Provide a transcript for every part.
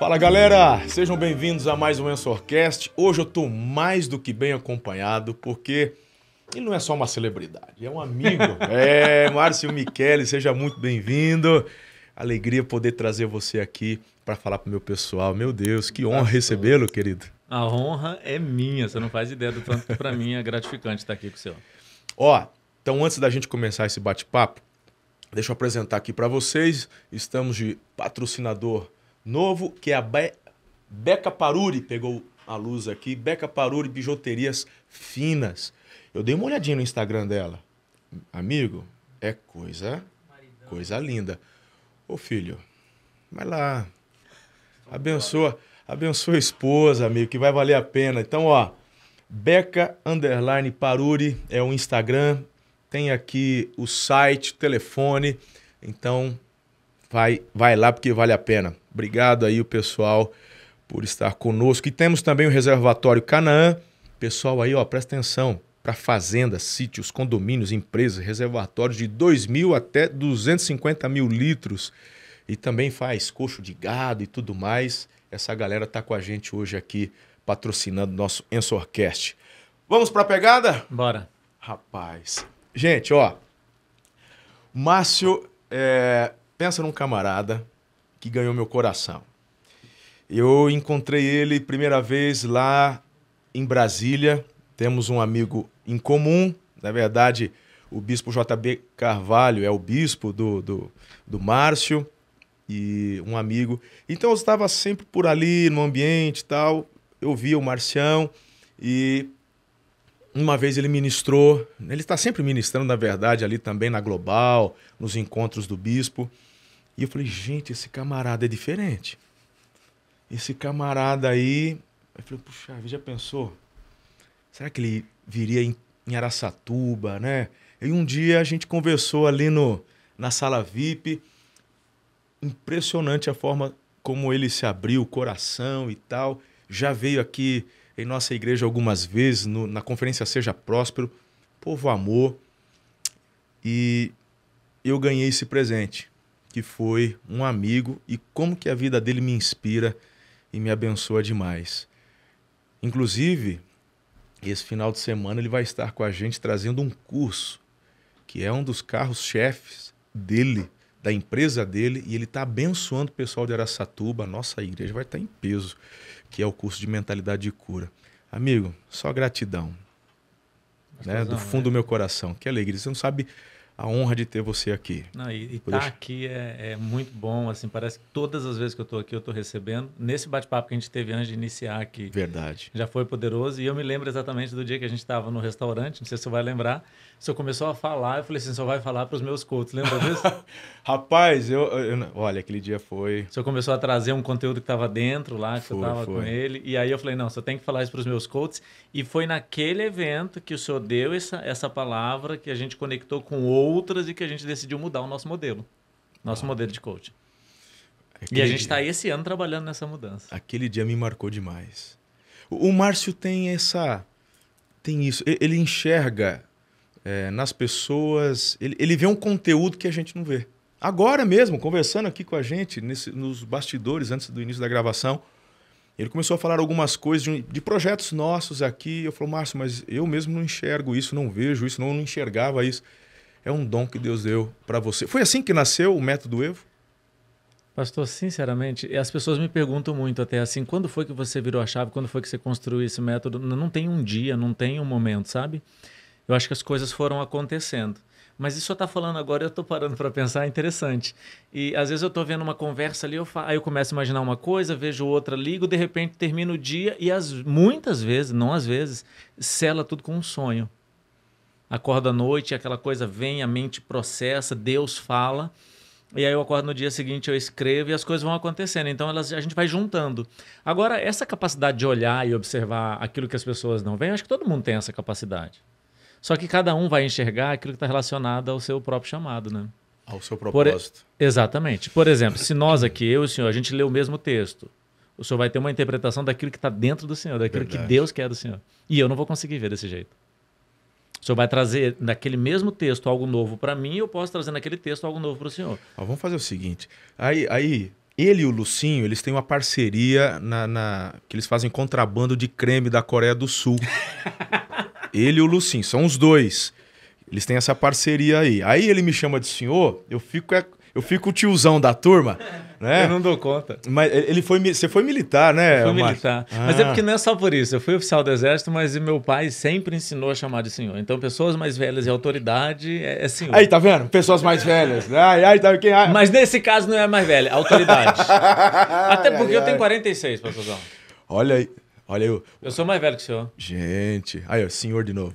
Fala galera, sejam bem-vindos a mais um Ensorcast. Hoje eu tô mais do que bem acompanhado porque ele não é só uma celebridade, é um amigo. é, Márcio Michele, seja muito bem-vindo. Alegria poder trazer você aqui para falar pro meu pessoal. Meu Deus, que honra recebê-lo, querido. A honra é minha, você não faz ideia do tanto que para mim é gratificante estar aqui com o senhor. Ó, então antes da gente começar esse bate-papo, Deixa eu apresentar aqui para vocês. Estamos de patrocinador novo, que é a Be Beca Paruri. Pegou a luz aqui. Beca Paruri Bijuterias Finas. Eu dei uma olhadinha no Instagram dela. Amigo, é coisa. Maridão. Coisa linda. Ô filho, vai lá. Abençoa. Abençoa a esposa, amigo, que vai valer a pena. Então, ó. Beca Underline Paruri é o Instagram tem aqui o site, o telefone. Então, vai, vai lá porque vale a pena. Obrigado aí o pessoal por estar conosco. E temos também o reservatório Canaã. Pessoal aí, ó, presta atenção. Para fazendas, sítios, condomínios, empresas, reservatórios de 2 mil até 250 mil litros. E também faz coxo de gado e tudo mais. Essa galera tá com a gente hoje aqui patrocinando nosso Ensorcast. Vamos para a pegada? Bora. Rapaz, Gente, ó. Márcio, é, pensa num camarada que ganhou meu coração. Eu encontrei ele primeira vez lá em Brasília. Temos um amigo em comum. Na verdade, o bispo JB Carvalho é o bispo do, do, do Márcio e um amigo. Então eu estava sempre por ali, no ambiente e tal. Eu via o Marcião e uma vez ele ministrou, ele está sempre ministrando, na verdade, ali também na Global, nos encontros do bispo. E eu falei, gente, esse camarada é diferente. Esse camarada aí. Eu falei, puxa, já pensou? Será que ele viria em, em Araçatuba, né? E um dia a gente conversou ali no, na sala VIP. Impressionante a forma como ele se abriu, o coração e tal. Já veio aqui em nossa igreja algumas vezes, no, na conferência Seja Próspero, Povo Amor. E eu ganhei esse presente, que foi um amigo e como que a vida dele me inspira e me abençoa demais. Inclusive, esse final de semana ele vai estar com a gente trazendo um curso, que é um dos carros-chefes dele, da empresa dele, e ele está abençoando o pessoal de Aracatuba, a nossa igreja vai estar tá em peso que é o curso de mentalidade de cura. Amigo, só gratidão. Né? do fundo né? do meu coração. Que alegria. Você não sabe a honra de ter você aqui. Não, e estar tá aqui é, é, muito bom, assim, parece que todas as vezes que eu estou aqui eu estou recebendo. Nesse bate-papo que a gente teve antes de iniciar aqui. Verdade. Já foi poderoso. E eu me lembro exatamente do dia que a gente estava no restaurante, não sei se você vai lembrar, você começou a falar, eu falei assim, só vai falar para os meus coaches, lembra disso? Rapaz, eu, eu, Olha, aquele dia foi... Você começou a trazer um conteúdo que estava dentro lá, que foi, você estava com ele, e aí eu falei, não, só tem que falar isso para os meus coaches. E foi naquele evento que o senhor deu essa, essa palavra, que a gente conectou com o outras e que a gente decidiu mudar o nosso modelo, nosso ah. modelo de coaching. Aquele e a gente está esse ano trabalhando nessa mudança. Aquele dia me marcou demais. O, o Márcio tem essa. Tem isso. Ele enxerga é, nas pessoas. Ele, ele vê um conteúdo que a gente não vê. Agora mesmo, conversando aqui com a gente, nesse, nos bastidores, antes do início da gravação, ele começou a falar algumas coisas de, de projetos nossos aqui. Eu falei, Márcio, mas eu mesmo não enxergo isso, não vejo isso, não, não enxergava isso. É um dom que Deus deu para você. Foi assim que nasceu o método Evo? Pastor, sinceramente, as pessoas me perguntam muito até assim, quando foi que você virou a chave? Quando foi que você construiu esse método? Não tem um dia, não tem um momento, sabe? Eu acho que as coisas foram acontecendo. Mas isso eu tá falando agora, eu estou parando para pensar, é interessante. E às vezes eu estou vendo uma conversa ali, eu fa... aí eu começo a imaginar uma coisa, vejo outra, ligo, de repente termino o dia e as muitas vezes, não às vezes, cela tudo com um sonho acordo à noite, aquela coisa vem, a mente processa, Deus fala. E aí eu acordo no dia seguinte, eu escrevo e as coisas vão acontecendo. Então elas, a gente vai juntando. Agora, essa capacidade de olhar e observar aquilo que as pessoas não veem, acho que todo mundo tem essa capacidade. Só que cada um vai enxergar aquilo que está relacionado ao seu próprio chamado, né? Ao seu propósito. Por, exatamente. Por exemplo, se nós aqui, eu e o senhor, a gente lê o mesmo texto, o senhor vai ter uma interpretação daquilo que está dentro do senhor, daquilo Verdade. que Deus quer do senhor. E eu não vou conseguir ver desse jeito. O senhor vai trazer naquele mesmo texto algo novo para mim, eu posso trazer naquele texto algo novo para o senhor. Ó, vamos fazer o seguinte. Aí, aí ele e o Lucinho, eles têm uma parceria na, na que eles fazem contrabando de creme da Coreia do Sul. ele e o Lucinho, são os dois. Eles têm essa parceria aí. Aí ele me chama de senhor, eu fico, é, eu fico o tiozão da turma né? Eu não dou conta. Mas ele foi, você foi militar, né? Eu fui militar. Ah. Mas é ah. porque não é só por isso. Eu fui oficial do Exército, mas meu pai sempre ensinou a chamar de senhor. Então, pessoas mais velhas e autoridade é, é senhor. Aí, tá vendo? Pessoas mais velhas. Ai, ai, tá, quem, ai. É? Mas nesse caso não é mais velha, é autoridade. Até porque ai, eu tenho 46, pastorzão. Olha aí. Olha eu. Eu sou mais velho que o senhor. Gente. Aí, ó, senhor de novo.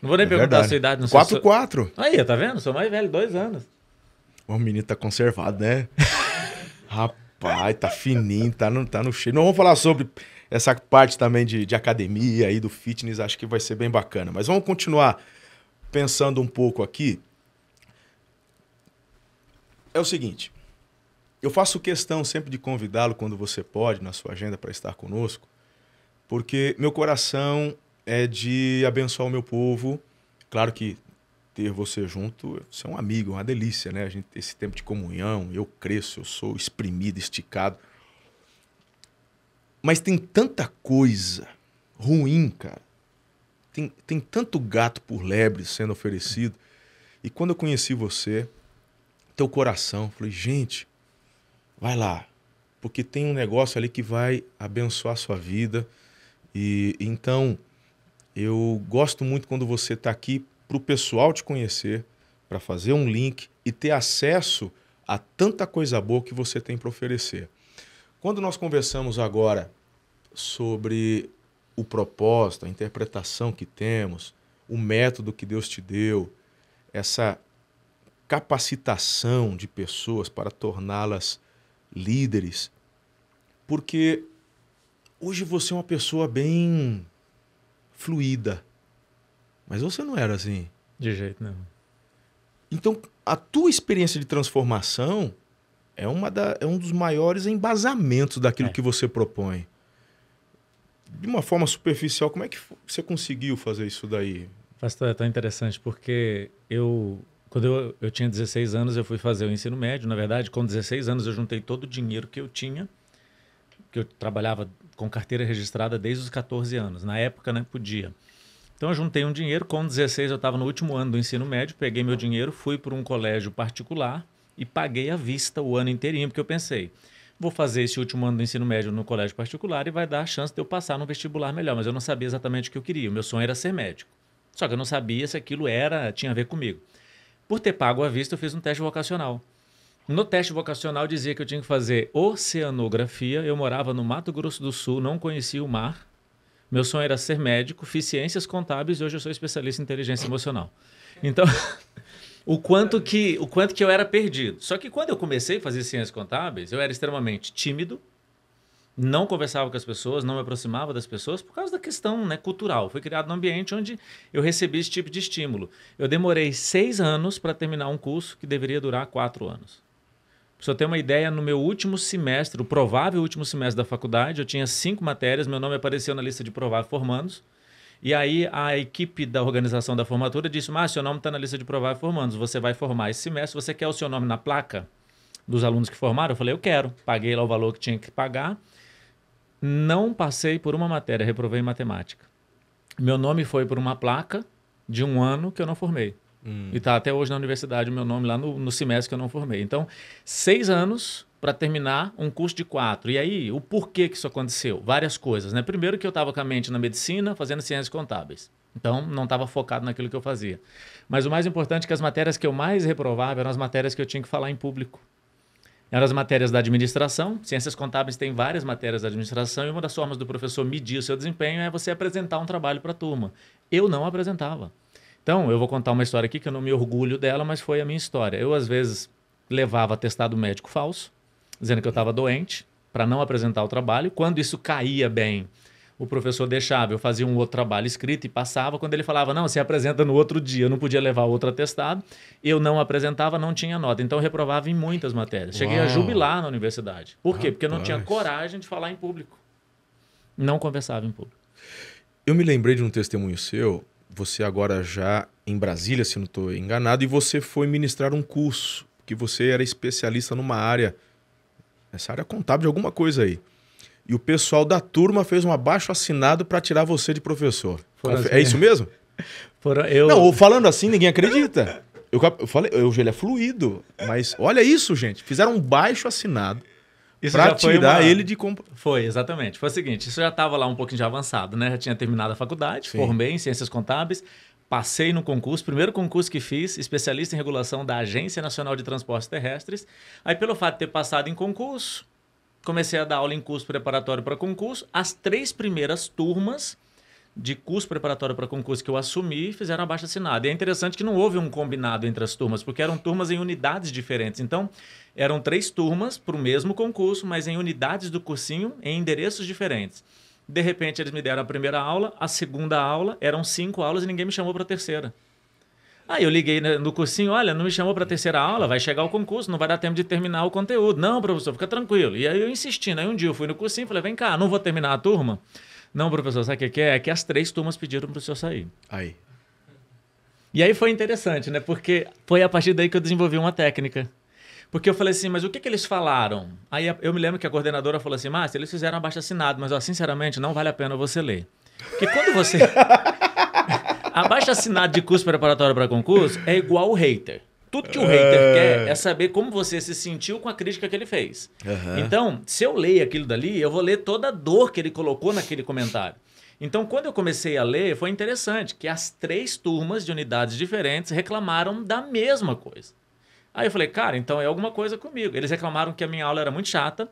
Não vou nem é perguntar verdade. a sua idade, não sei. 4-4. sou... Aí, tá vendo? Sou mais velho, dois anos. O menino tá conservado, né? Rapaz, tá fininho, tá no, tá no cheio. Não vamos falar sobre essa parte também de, de academia e do fitness, acho que vai ser bem bacana. Mas vamos continuar pensando um pouco aqui. É o seguinte, eu faço questão sempre de convidá-lo quando você pode na sua agenda para estar conosco, porque meu coração é de abençoar o meu povo. Claro que ter você junto, você é um amigo, uma delícia, né? A gente, esse tempo de comunhão, eu cresço, eu sou exprimido, esticado. Mas tem tanta coisa ruim, cara. Tem, tem tanto gato por lebre sendo oferecido. E quando eu conheci você, teu coração, falei, gente, vai lá. Porque tem um negócio ali que vai abençoar a sua vida. E então, eu gosto muito quando você está aqui para o pessoal te conhecer, para fazer um link e ter acesso a tanta coisa boa que você tem para oferecer. Quando nós conversamos agora sobre o propósito, a interpretação que temos, o método que Deus te deu, essa capacitação de pessoas para torná-las líderes, porque hoje você é uma pessoa bem fluida, mas você não era assim. De jeito nenhum. Então, a tua experiência de transformação é, uma da, é um dos maiores embasamentos daquilo é. que você propõe. De uma forma superficial, como é que você conseguiu fazer isso daí? Pastor, é tão interessante porque eu, quando eu, eu tinha 16 anos, eu fui fazer o ensino médio. Na verdade, com 16 anos, eu juntei todo o dinheiro que eu tinha, que eu trabalhava com carteira registrada desde os 14 anos. Na época, né, podia. Então eu juntei um dinheiro, com 16 eu estava no último ano do ensino médio, peguei meu dinheiro, fui para um colégio particular e paguei à vista o ano inteirinho, porque eu pensei, vou fazer esse último ano do ensino médio no colégio particular e vai dar a chance de eu passar no vestibular melhor, mas eu não sabia exatamente o que eu queria, o meu sonho era ser médico. Só que eu não sabia se aquilo era, tinha a ver comigo. Por ter pago à vista, eu fiz um teste vocacional. No teste vocacional dizia que eu tinha que fazer oceanografia. Eu morava no Mato Grosso do Sul, não conhecia o mar. Meu sonho era ser médico, fiz ciências contábeis e hoje eu sou especialista em inteligência emocional. Então, o quanto que o quanto que eu era perdido. Só que quando eu comecei a fazer ciências contábeis, eu era extremamente tímido, não conversava com as pessoas, não me aproximava das pessoas por causa da questão né, cultural. Foi criado num ambiente onde eu recebi esse tipo de estímulo. Eu demorei seis anos para terminar um curso que deveria durar quatro anos. Pra você ter uma ideia, no meu último semestre, o provável último semestre da faculdade, eu tinha cinco matérias, meu nome apareceu na lista de provável formandos. E aí a equipe da organização da formatura disse: Mas seu nome está na lista de provável formandos, você vai formar esse semestre, você quer o seu nome na placa dos alunos que formaram? Eu falei: Eu quero. Paguei lá o valor que tinha que pagar. Não passei por uma matéria, reprovei em matemática. Meu nome foi por uma placa de um ano que eu não formei. Hum. E está até hoje na universidade o meu nome lá no, no semestre que eu não formei. Então, seis anos para terminar um curso de quatro. E aí, o porquê que isso aconteceu? Várias coisas, né? Primeiro que eu estava com a mente na medicina, fazendo ciências contábeis. Então, não estava focado naquilo que eu fazia. Mas o mais importante é que as matérias que eu mais reprovava eram as matérias que eu tinha que falar em público. Eram as matérias da administração. Ciências contábeis tem várias matérias da administração e uma das formas do professor medir o seu desempenho é você apresentar um trabalho para a turma. Eu não apresentava. Então, eu vou contar uma história aqui que eu não me orgulho dela, mas foi a minha história. Eu, às vezes, levava atestado médico falso, dizendo que eu estava doente, para não apresentar o trabalho. Quando isso caía bem, o professor deixava, eu fazia um outro trabalho escrito e passava. Quando ele falava, não, você apresenta no outro dia, eu não podia levar outro atestado, eu não apresentava, não tinha nota. Então eu reprovava em muitas matérias. Cheguei Uau. a jubilar na universidade. Por quê? Rapaz. Porque eu não tinha coragem de falar em público. Não conversava em público. Eu me lembrei de um testemunho seu você agora já em Brasília, se não estou enganado, e você foi ministrar um curso, que você era especialista numa área, essa área contábil de alguma coisa aí. E o pessoal da turma fez um abaixo assinado para tirar você de professor. É assim, isso né? mesmo? Foram eu... Não, falando assim, ninguém acredita. Eu, eu falei, o Eugênio é fluido, mas olha isso, gente. Fizeram um baixo assinado isso pra tirar uma... ele de... Comp... Foi, exatamente. Foi o seguinte, isso já estava lá um pouquinho já avançado, né? Já tinha terminado a faculdade, Sim. formei em Ciências Contábeis, passei no concurso, primeiro concurso que fiz, especialista em regulação da Agência Nacional de Transportes Terrestres. Aí, pelo fato de ter passado em concurso, comecei a dar aula em curso preparatório para concurso. As três primeiras turmas de curso preparatório para concurso que eu assumi, fizeram abaixo assinado. E é interessante que não houve um combinado entre as turmas, porque eram turmas em unidades diferentes. Então, eram três turmas para o mesmo concurso, mas em unidades do cursinho, em endereços diferentes. De repente, eles me deram a primeira aula, a segunda aula, eram cinco aulas e ninguém me chamou para a terceira. Aí eu liguei né, no cursinho, olha, não me chamou para a terceira aula, vai chegar o concurso, não vai dar tempo de terminar o conteúdo. Não, professor, fica tranquilo. E aí eu insistindo, né, aí um dia eu fui no cursinho e falei, vem cá, não vou terminar a turma. Não, professor, sabe o que é? É que as três turmas pediram para o senhor sair. Aí. E aí foi interessante, né? Porque foi a partir daí que eu desenvolvi uma técnica. Porque eu falei assim, mas o que, que eles falaram? Aí eu me lembro que a coordenadora falou assim, Márcio, eles fizeram abaixo assinado, mas ó, sinceramente não vale a pena você ler. Porque quando você. abaixo assinado de curso preparatório para concurso é igual o hater. Tudo que o hater é. quer é saber como você se sentiu com a crítica que ele fez. Uhum. Então, se eu ler aquilo dali, eu vou ler toda a dor que ele colocou naquele comentário. Então, quando eu comecei a ler, foi interessante que as três turmas de unidades diferentes reclamaram da mesma coisa. Aí eu falei, cara, então é alguma coisa comigo. Eles reclamaram que a minha aula era muito chata,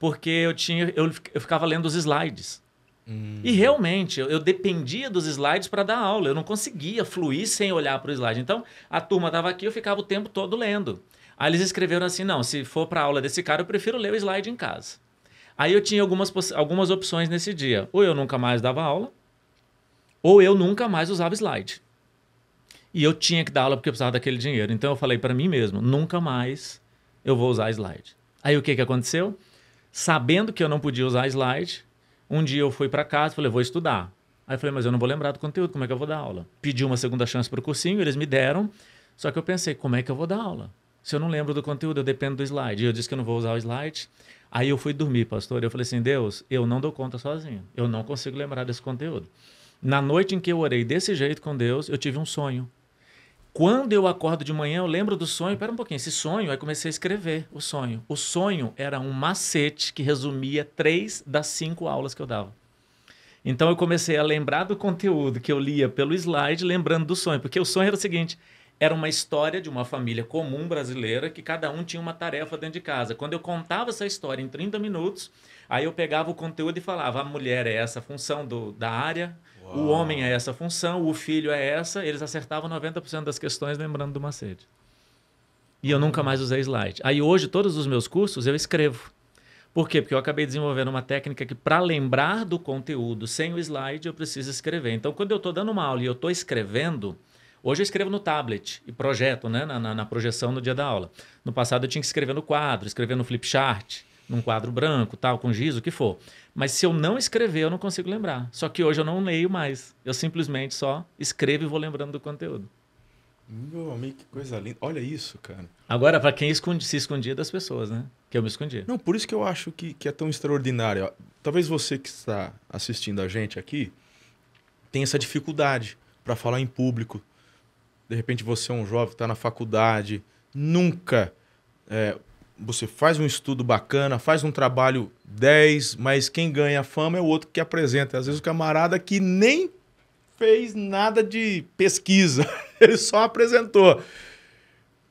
porque eu tinha eu, eu ficava lendo os slides. Hum. E realmente, eu, dependia dos slides para dar aula. Eu não conseguia fluir sem olhar para o slide. Então, a turma estava aqui, eu ficava o tempo todo lendo. Aí eles escreveram assim: não, se for para aula desse cara, eu prefiro ler o slide em casa. Aí eu tinha algumas, algumas opções nesse dia. Ou eu nunca mais dava aula, ou eu nunca mais usava slide. E eu tinha que dar aula porque eu precisava daquele dinheiro. Então eu falei para mim mesmo: nunca mais eu vou usar slide. Aí o que, que aconteceu? Sabendo que eu não podia usar slide, um dia eu fui para casa, e falei, vou estudar. Aí eu falei, mas eu não vou lembrar do conteúdo, como é que eu vou dar aula? Pedi uma segunda chance para o cursinho, eles me deram, só que eu pensei, como é que eu vou dar aula? Se eu não lembro do conteúdo, eu dependo do slide. E eu disse que eu não vou usar o slide. Aí eu fui dormir, pastor. Eu falei assim, Deus, eu não dou conta sozinho. Eu não consigo lembrar desse conteúdo. Na noite em que eu orei desse jeito com Deus, eu tive um sonho. Quando eu acordo de manhã, eu lembro do sonho. Pera um pouquinho, esse sonho, aí comecei a escrever o sonho. O sonho era um macete que resumia três das cinco aulas que eu dava. Então eu comecei a lembrar do conteúdo que eu lia pelo slide, lembrando do sonho, porque o sonho era o seguinte: era uma história de uma família comum brasileira que cada um tinha uma tarefa dentro de casa. Quando eu contava essa história em 30 minutos, aí eu pegava o conteúdo e falava: a mulher é essa função do, da área, Uau. O homem é essa função, o filho é essa. Eles acertavam 90% das questões lembrando do macete. E eu nunca hum. mais usei slide. Aí hoje, todos os meus cursos eu escrevo. Por quê? Porque eu acabei desenvolvendo uma técnica que, para lembrar do conteúdo sem o slide, eu preciso escrever. Então, quando eu estou dando uma aula e eu estou escrevendo, hoje eu escrevo no tablet e projeto né, na, na, na, projeção no dia da aula. No passado, eu tinha que escrever no quadro, escrever no flip chart, num quadro branco, tal, com giz, o que for. Mas se eu não escrever, eu não consigo lembrar. Só que hoje eu não leio mais. Eu simplesmente só escrevo e vou lembrando do conteúdo. Meu amigo, que coisa linda. Olha isso, cara. Agora, para quem esconde, se escondia das pessoas, né? Que eu me escondia. Não, por isso que eu acho que, que é tão extraordinário. Talvez você que está assistindo a gente aqui tenha essa dificuldade para falar em público. De repente você é um jovem, está na faculdade, nunca é, você faz um estudo bacana, faz um trabalho 10, mas quem ganha fama é o outro que apresenta. Às vezes o camarada que nem fez nada de pesquisa, ele só apresentou.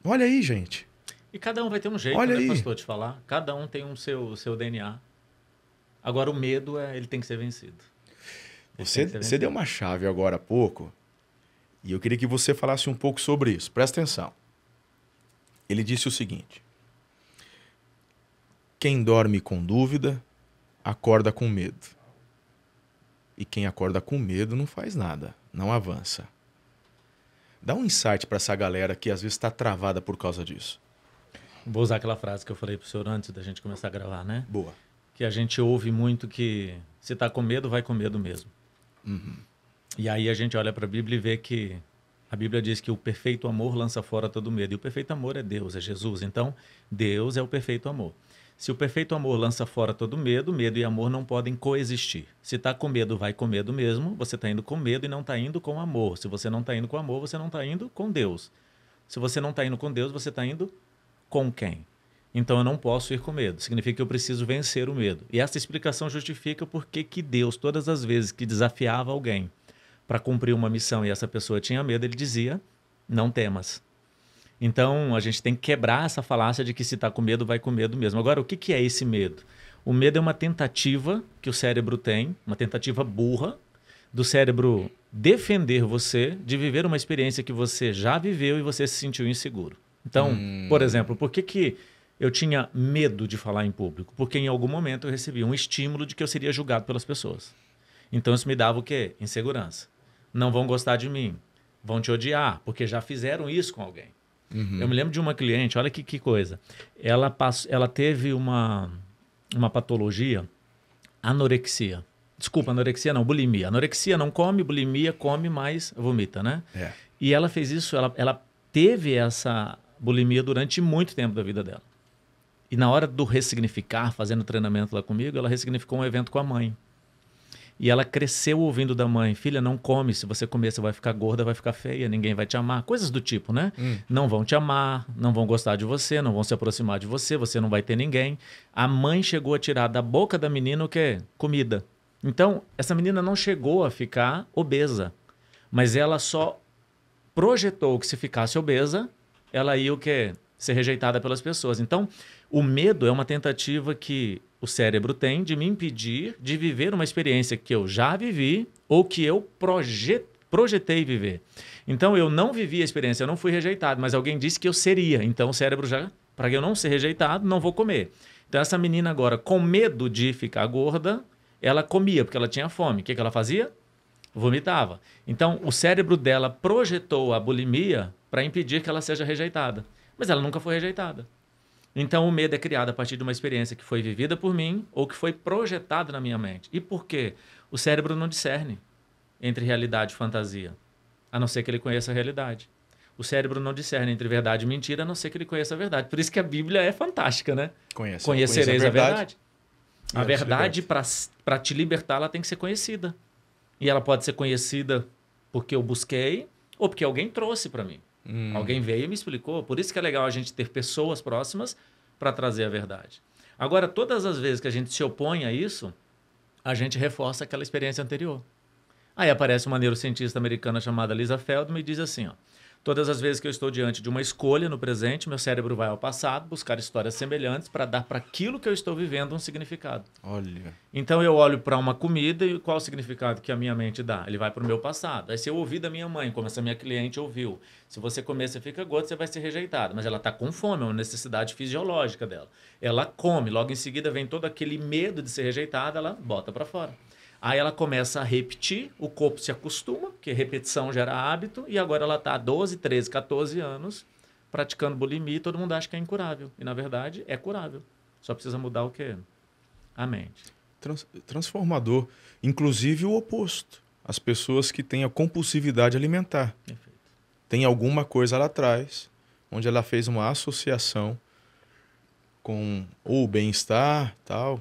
Olha aí, gente. E cada um vai ter um jeito, Olha né, aí. pastor, te falar. Cada um tem um seu, seu DNA. Agora o medo é ele tem que ser vencido. você, ser vencido. você deu uma chave agora há pouco, e eu queria que você falasse um pouco sobre isso. Presta atenção. Ele disse o seguinte: quem dorme com dúvida, acorda com medo. E quem acorda com medo não faz nada, não avança. Dá um insight para essa galera que às vezes está travada por causa disso. Vou usar aquela frase que eu falei para o senhor antes da gente começar a gravar, né? Boa. Que a gente ouve muito que se está com medo, vai com medo mesmo. Uhum. E aí a gente olha para a Bíblia e vê que a Bíblia diz que o perfeito amor lança fora todo medo. E o perfeito amor é Deus, é Jesus. Então, Deus é o perfeito amor. Se o perfeito amor lança fora todo medo, medo e amor não podem coexistir. Se está com medo, vai com medo mesmo. Você está indo com medo e não está indo com amor. Se você não está indo com amor, você não está indo com Deus. Se você não está indo com Deus, você está indo com quem? Então eu não posso ir com medo. Significa que eu preciso vencer o medo. E essa explicação justifica por que Deus, todas as vezes que desafiava alguém para cumprir uma missão e essa pessoa tinha medo, ele dizia: não temas. Então, a gente tem que quebrar essa falácia de que se está com medo, vai com medo mesmo. Agora, o que, que é esse medo? O medo é uma tentativa que o cérebro tem, uma tentativa burra, do cérebro defender você de viver uma experiência que você já viveu e você se sentiu inseguro. Então, hum. por exemplo, por que, que eu tinha medo de falar em público? Porque em algum momento eu recebi um estímulo de que eu seria julgado pelas pessoas. Então, isso me dava o quê? Insegurança. Não vão gostar de mim, vão te odiar, porque já fizeram isso com alguém. Uhum. Eu me lembro de uma cliente, olha que, que coisa. Ela, pass... ela teve uma, uma patologia, anorexia. Desculpa, anorexia não, bulimia. Anorexia não come, bulimia come, mas vomita, né? É. E ela fez isso, ela, ela teve essa bulimia durante muito tempo da vida dela. E na hora do ressignificar, fazendo treinamento lá comigo, ela ressignificou um evento com a mãe. E ela cresceu ouvindo da mãe: filha, não come, se você comer, você vai ficar gorda, vai ficar feia, ninguém vai te amar. Coisas do tipo, né? Hum. Não vão te amar, não vão gostar de você, não vão se aproximar de você, você não vai ter ninguém. A mãe chegou a tirar da boca da menina o quê? Comida. Então, essa menina não chegou a ficar obesa, mas ela só projetou que se ficasse obesa, ela ia o quê? Ser rejeitada pelas pessoas. Então, o medo é uma tentativa que o cérebro tem de me impedir de viver uma experiência que eu já vivi ou que eu projetei viver. Então eu não vivi a experiência, eu não fui rejeitado, mas alguém disse que eu seria. Então o cérebro já, para eu não ser rejeitado, não vou comer. Então essa menina agora, com medo de ficar gorda, ela comia porque ela tinha fome. O que, que ela fazia? Vomitava. Então o cérebro dela projetou a bulimia para impedir que ela seja rejeitada. Mas ela nunca foi rejeitada. Então o medo é criado a partir de uma experiência que foi vivida por mim ou que foi projetada na minha mente. E por quê? O cérebro não discerne entre realidade e fantasia, a não ser que ele conheça a realidade. O cérebro não discerne entre verdade e mentira, a não ser que ele conheça a verdade. Por isso que a Bíblia é fantástica, né? Conheça, Conhecereis a verdade. A verdade, verdade para te libertar, ela tem que ser conhecida. E ela pode ser conhecida porque eu busquei ou porque alguém trouxe para mim. Hum. Alguém veio e me explicou. Por isso que é legal a gente ter pessoas próximas para trazer a verdade. Agora, todas as vezes que a gente se opõe a isso, a gente reforça aquela experiência anterior. Aí aparece uma neurocientista americana chamada Lisa Feldman e diz assim, ó, Todas as vezes que eu estou diante de uma escolha no presente, meu cérebro vai ao passado buscar histórias semelhantes para dar para aquilo que eu estou vivendo um significado. Olha. Então eu olho para uma comida e qual o significado que a minha mente dá? Ele vai para o meu passado. Aí se eu ouvi da minha mãe, como essa minha cliente ouviu, se você comer, você fica gordo, você vai ser rejeitado. Mas ela está com fome, é uma necessidade fisiológica dela. Ela come, logo em seguida vem todo aquele medo de ser rejeitada, ela bota para fora. Aí ela começa a repetir, o corpo se acostuma, porque repetição gera hábito, e agora ela está há 12, 13, 14 anos praticando bulimia e todo mundo acha que é incurável. E na verdade é curável. Só precisa mudar o quê? A mente. Trans transformador. Inclusive o oposto. As pessoas que têm a compulsividade alimentar. Perfeito. Tem alguma coisa lá atrás, onde ela fez uma associação com ou o bem-estar, tal,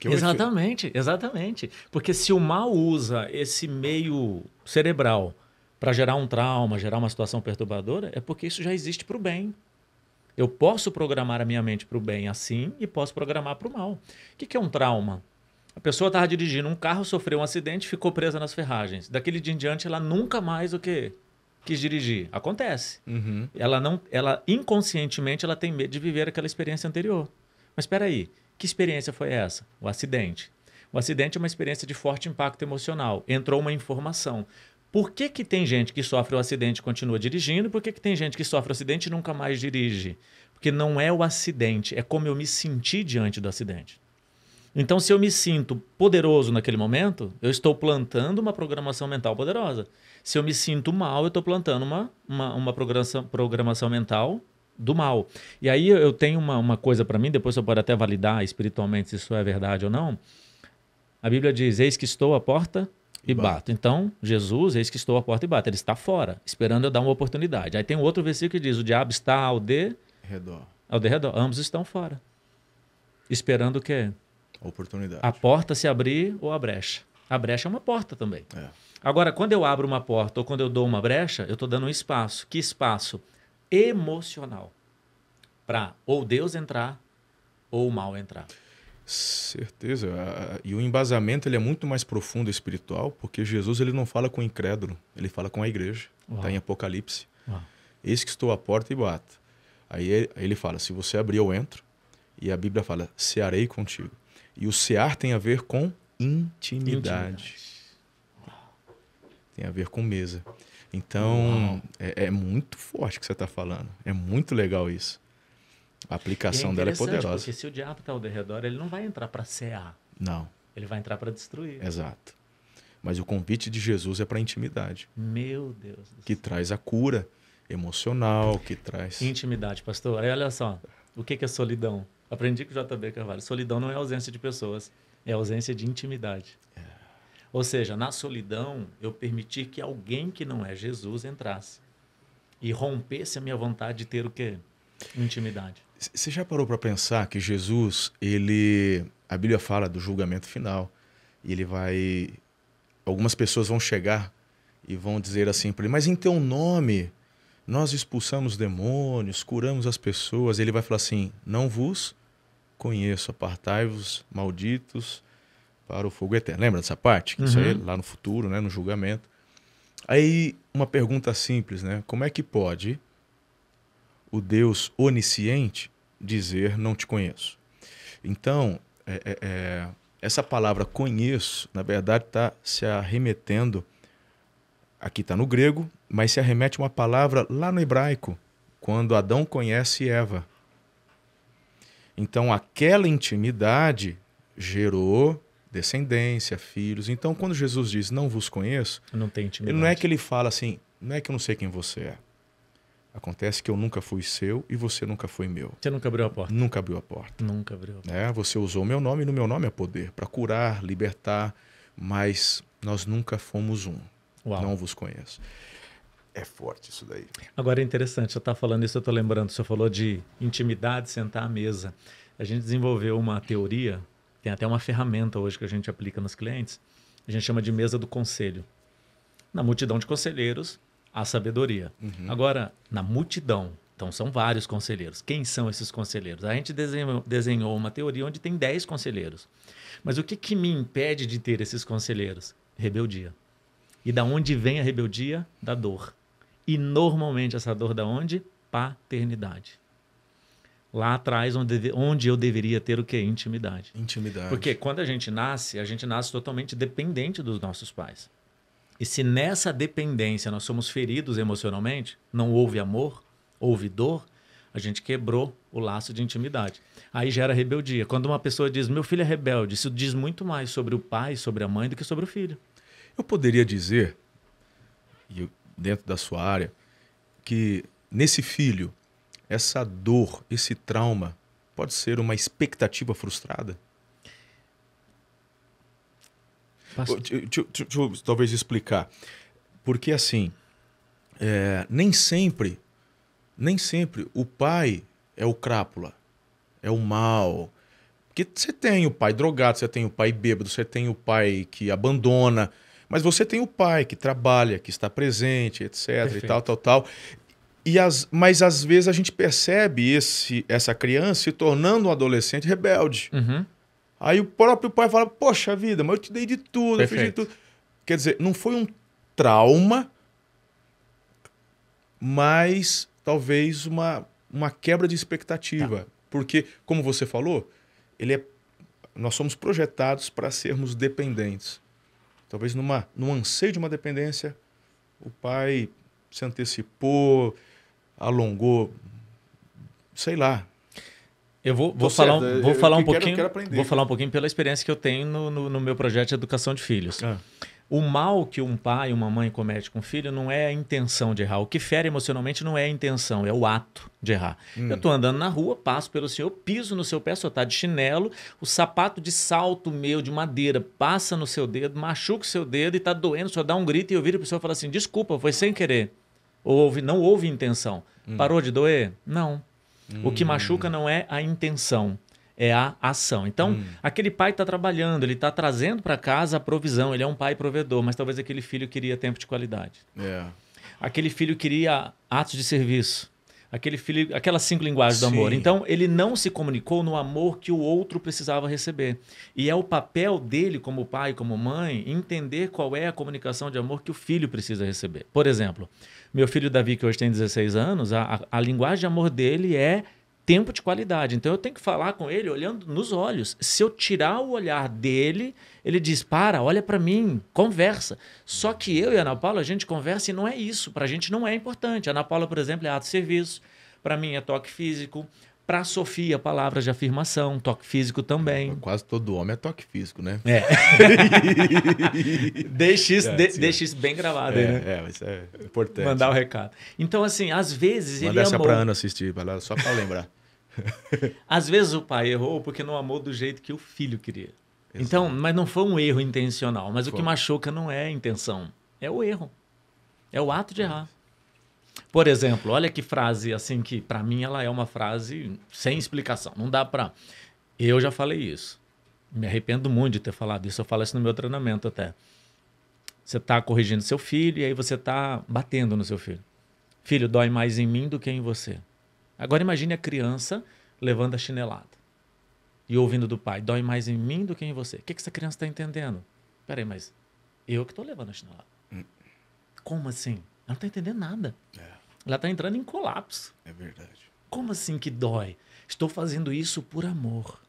que é exatamente, exatamente. Porque se o mal usa esse meio cerebral para gerar um trauma, gerar uma situação perturbadora, é porque isso já existe para o bem. Eu posso programar a minha mente para o bem assim e posso programar para o mal. O que, que é um trauma? A pessoa estava dirigindo um carro, sofreu um acidente, ficou presa nas ferragens. Daquele dia em diante, ela nunca mais o que quis dirigir. Acontece. Uhum. Ela não, ela inconscientemente, ela tem medo de viver aquela experiência anterior. Mas espera aí, que experiência foi essa? O acidente. O acidente é uma experiência de forte impacto emocional. Entrou uma informação. Por que, que tem gente que sofre o acidente e continua dirigindo? Por que, que tem gente que sofre o acidente e nunca mais dirige? Porque não é o acidente, é como eu me senti diante do acidente. Então, se eu me sinto poderoso naquele momento, eu estou plantando uma programação mental poderosa. Se eu me sinto mal, eu estou plantando uma, uma, uma programação, programação mental do mal. E aí eu tenho uma, uma coisa para mim, depois você pode até validar espiritualmente se isso é verdade ou não. A Bíblia diz: Eis que estou à porta e bato. bato. Então, Jesus, eis que estou à porta e bato. Ele está fora, esperando eu dar uma oportunidade. Aí tem um outro versículo que diz: O diabo está ao de redor. Ao de redor. Ambos estão fora. Esperando o quê? A oportunidade. A porta se abrir ou a brecha. A brecha é uma porta também. É. Agora, quando eu abro uma porta ou quando eu dou uma brecha, eu estou dando um espaço. Que espaço? emocional para ou Deus entrar ou o mal entrar. Certeza. E o embasamento ele é muito mais profundo espiritual, porque Jesus ele não fala com o incrédulo, ele fala com a igreja. Está em Apocalipse. Uau. Eis que estou à porta e bato. Aí ele fala: se você abrir, eu entro. E a Bíblia fala: cearei contigo. E o cear tem a ver com intimidade. intimidade. Tem a ver com mesa. Então, é, é, muito forte o que você está falando. É muito legal isso. A aplicação é dela é poderosa. Porque se o diabo está ao redor, ele não vai entrar para cear. Não. Ele vai entrar para destruir. Exato. Mas o convite de Jesus é para intimidade. Meu Deus. Do que traz a cura emocional, que traz. Intimidade, pastor. Aí olha só. O que é solidão? Aprendi com o JB Carvalho. Solidão não é ausência de pessoas, é ausência de intimidade. É. Ou seja, na solidão, eu permitir que alguém que não é Jesus entrasse e rompesse a minha vontade de ter o quê? Intimidade. Você já parou para pensar que Jesus, ele. A Bíblia fala do julgamento final. E ele vai. Algumas pessoas vão chegar e vão dizer assim para ele: Mas em teu nome nós expulsamos demônios, curamos as pessoas. ele vai falar assim: Não vos conheço, apartai-vos, malditos para o fogo eterno. Lembra dessa parte? Uhum. Isso aí uhum. lá no futuro, né, no julgamento. Aí uma pergunta simples, né? Como é que pode o Deus onisciente dizer não te conheço? Então, é, é, é essa palavra conheço, na verdade, está se arremetendo. Aqui está no grego, mas se arremete uma palavra lá no hebraico, quando Adão conhece Eva. Então, aquela intimidade gerou descendência, filhos. Então, quando Jesus diz não vos conheço, não intimidade. não é que ele fala assim, não é que eu não sei quem você é. Acontece que eu nunca fui seu e você nunca foi meu. Você nunca abriu a porta. Nunca abriu a porta. Nunca abriu. A porta. É, você usou o meu nome e no meu nome é poder para curar, libertar, mas nós nunca fomos um. Uau. Não vos conheço. É forte isso daí. Agora é interessante, você está falando isso, eu estou lembrando, você falou de intimidade, sentar à mesa. A gente desenvolveu uma teoria tem até uma ferramenta hoje que a gente aplica nos clientes, a gente chama de mesa do conselho. Na multidão de conselheiros, há sabedoria. Uhum. Agora, na multidão, então são vários conselheiros. Quem são esses conselheiros? A gente desenhou, desenhou uma teoria onde tem 10 conselheiros. Mas o que, que me impede de ter esses conselheiros? Rebeldia. E da onde vem a rebeldia? Da dor. E normalmente essa dor da onde? Paternidade lá atrás onde, onde eu deveria ter o que? Intimidade. Intimidade. Porque quando a gente nasce, a gente nasce totalmente dependente dos nossos pais. E se nessa dependência nós somos feridos emocionalmente, não houve amor, houve dor, a gente quebrou o laço de intimidade. Aí gera rebeldia. Quando uma pessoa diz, meu filho é rebelde, isso diz muito mais sobre o pai, sobre a mãe, do que sobre o filho. Eu poderia dizer, dentro da sua área, que nesse filho essa dor, esse trauma, pode ser uma expectativa frustrada? Deixa, deixa eu talvez explicar. Porque assim, é, nem sempre, nem sempre o pai é o crápula, é o mal. Porque você tem o pai drogado, você tem o pai bêbado, você tem o pai que abandona, mas você tem o pai que trabalha, que está presente, etc. Perfeito. e tal, tal, tal. E as, mas às vezes a gente percebe esse, essa criança se tornando um adolescente rebelde. Uhum. Aí o próprio pai fala: Poxa vida, mas eu te dei de tudo, Perfeito. eu fiz de tudo. Quer dizer, não foi um trauma, mas talvez uma, uma quebra de expectativa. Tá. Porque, como você falou, ele é, nós somos projetados para sermos dependentes. Talvez numa, num anseio de uma dependência, o pai se antecipou, alongou, sei lá. Eu vou, vou falar, vou eu, falar eu, um pouquinho, quero, vou falar um pouquinho pela experiência que eu tenho no, no, no meu projeto de educação de filhos. Ah. O mal que um pai e uma mãe comete com o filho não é a intenção de errar. O que fere emocionalmente não é a intenção, é o ato de errar. Hum. Eu estou andando na rua, passo pelo senhor, piso no seu pé, o senhor tá de chinelo, o sapato de salto meu de madeira passa no seu dedo, machuca o seu dedo e está doendo, o senhor dá um grito e eu viro pro senhor e falo assim: desculpa, foi sem querer. Houve, não houve intenção. Hum. Parou de doer? Não. Hum. O que hum. machuca não é a intenção, é a ação. Então, hum. aquele pai está trabalhando, ele está trazendo para casa a provisão, ele é um pai provedor, mas talvez aquele filho queria tempo de qualidade. É. Aquele filho queria atos de serviço aquele filho, aquelas cinco linguagens Sim. do amor. Então, ele não se comunicou no amor que o outro precisava receber. E é o papel dele, como pai, como mãe, entender qual é a comunicação de amor que o filho precisa receber. Por exemplo, meu filho Davi, que hoje tem 16 anos, a, a, a linguagem de amor dele é tempo de qualidade. Então, eu tenho que falar com ele olhando nos olhos. Se eu tirar o olhar dele ele diz: para, olha para mim, conversa. Só que eu e a Ana Paula, a gente conversa e não é isso. Para a gente não é importante. A Ana Paula, por exemplo, é ato de serviço. Para mim é toque físico. Para Sofia, palavras de afirmação, toque físico também. Quase todo homem é toque físico, né? É. deixa, isso, é, de, deixa isso bem gravado é, aí, né? É, isso é importante. Mandar o um recado. Então, assim, às vezes Manda ele essa para pra Ana assistir, só para lembrar. às vezes o pai errou porque não amou do jeito que o filho queria. Então, mas não foi um erro intencional. Mas foi. o que machuca não é a intenção, é o erro. É o ato de é. errar. Por exemplo, olha que frase assim que para mim ela é uma frase sem explicação. Não dá para Eu já falei isso. Me arrependo muito de ter falado isso. Eu falo isso no meu treinamento até. Você está corrigindo seu filho e aí você está batendo no seu filho. Filho, dói mais em mim do que em você. Agora imagine a criança levando a chinelada. E ouvindo do pai, dói mais em mim do que em você. O que, que essa criança está entendendo? Peraí, mas eu que estou levando a chinelada. Hum. Como assim? Ela não está entendendo nada. É. Ela está entrando em colapso. É verdade. Como assim que dói? Estou fazendo isso por amor.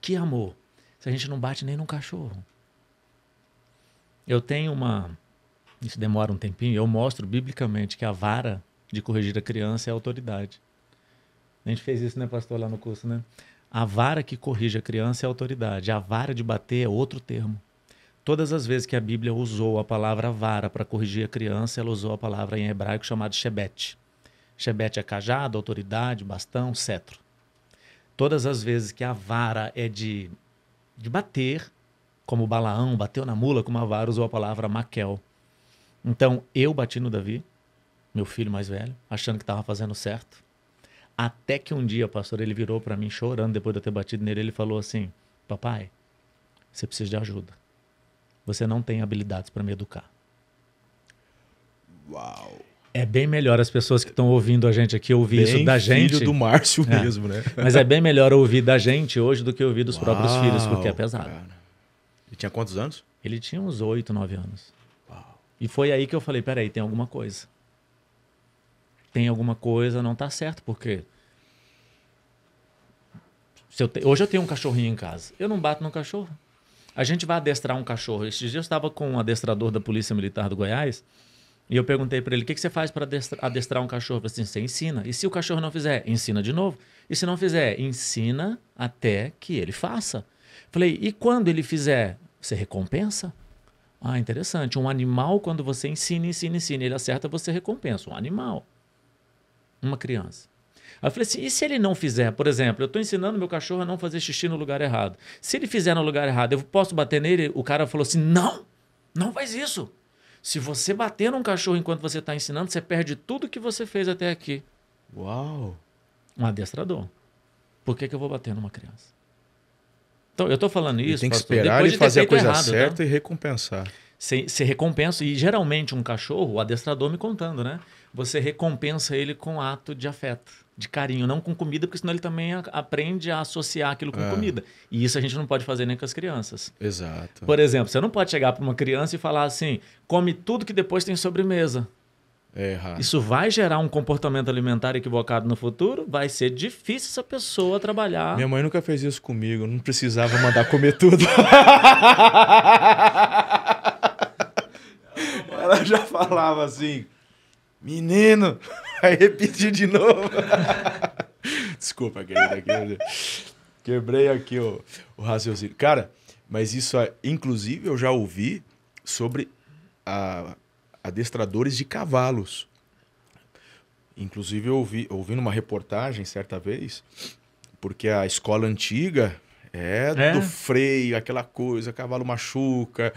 Que amor? Se a gente não bate nem num cachorro. Eu tenho uma. Isso demora um tempinho. Eu mostro biblicamente que a vara de corrigir a criança é a autoridade. A gente fez isso, né, pastor, lá no curso, né? A vara que corrige a criança é a autoridade. A vara de bater é outro termo. Todas as vezes que a Bíblia usou a palavra vara para corrigir a criança, ela usou a palavra em hebraico chamada shebet. Shebet é cajado, autoridade, bastão, cetro. Todas as vezes que a vara é de, de bater, como Balaão bateu na mula com uma vara, usou a palavra maquel. Então, eu bati no Davi, meu filho mais velho, achando que estava fazendo certo até que um dia, pastor, ele virou para mim chorando depois de eu ter batido nele. Ele falou assim: Papai, você precisa de ajuda. Você não tem habilidades para me educar. Uau! É bem melhor as pessoas que estão ouvindo a gente aqui ouvir bem isso da gente. filho do Márcio é. mesmo, né? Mas é bem melhor ouvir da gente hoje do que ouvir dos Uau, próprios filhos, porque é pesado. Cara. Ele tinha quantos anos? Ele tinha uns 8, 9 anos. Uau. E foi aí que eu falei: peraí, tem alguma coisa. Tem alguma coisa, não tá certo, porque eu te... Hoje eu tenho um cachorrinho em casa. Eu não bato no cachorro. A gente vai adestrar um cachorro. Esses dias eu estava com um adestrador da Polícia Militar do Goiás e eu perguntei para ele: o que, que, você faz para adestrar um cachorro? assim: você ensina. E se o cachorro não fizer, ensina de novo. E se não fizer, ensina até que ele faça. Falei: e quando ele fizer, você recompensa? Ah, interessante. Um animal, quando você ensina, ensina, ensina, ele acerta, você recompensa. Um animal. Uma criança. Aí eu falei assim: e se ele não fizer? Por exemplo, eu estou ensinando meu cachorro a não fazer xixi no lugar errado. Se ele fizer no lugar errado, eu posso bater nele? O cara falou assim: não, não faz isso. Se você bater num cachorro enquanto você está ensinando, você perde tudo que você fez até aqui. Uau! Um adestrador. Por que, que eu vou bater numa criança? Então, eu estou falando isso. E tem que pastor, esperar ele fazer a coisa errado, tá? certa tá? e recompensar. Você, você recompensa, e geralmente um cachorro, o adestrador me contando, né? Você recompensa ele com ato de afeto de carinho, não com comida, porque senão ele também aprende a associar aquilo com é. comida. E isso a gente não pode fazer nem com as crianças. Exato. Por exemplo, você não pode chegar para uma criança e falar assim: come tudo que depois tem sobremesa. É errado. Isso vai gerar um comportamento alimentar equivocado no futuro? Vai ser difícil essa pessoa trabalhar. Minha mãe nunca fez isso comigo, não precisava mandar comer tudo. Ela já falava assim: Menino! Aí repetiu de novo. Desculpa, querida. É quebrei aqui o, o raciocínio. Cara, mas isso, é, inclusive, eu já ouvi sobre a, adestradores de cavalos. Inclusive, eu ouvi, ouvi numa reportagem certa vez, porque a escola antiga é, é, do freio, aquela coisa, cavalo machuca.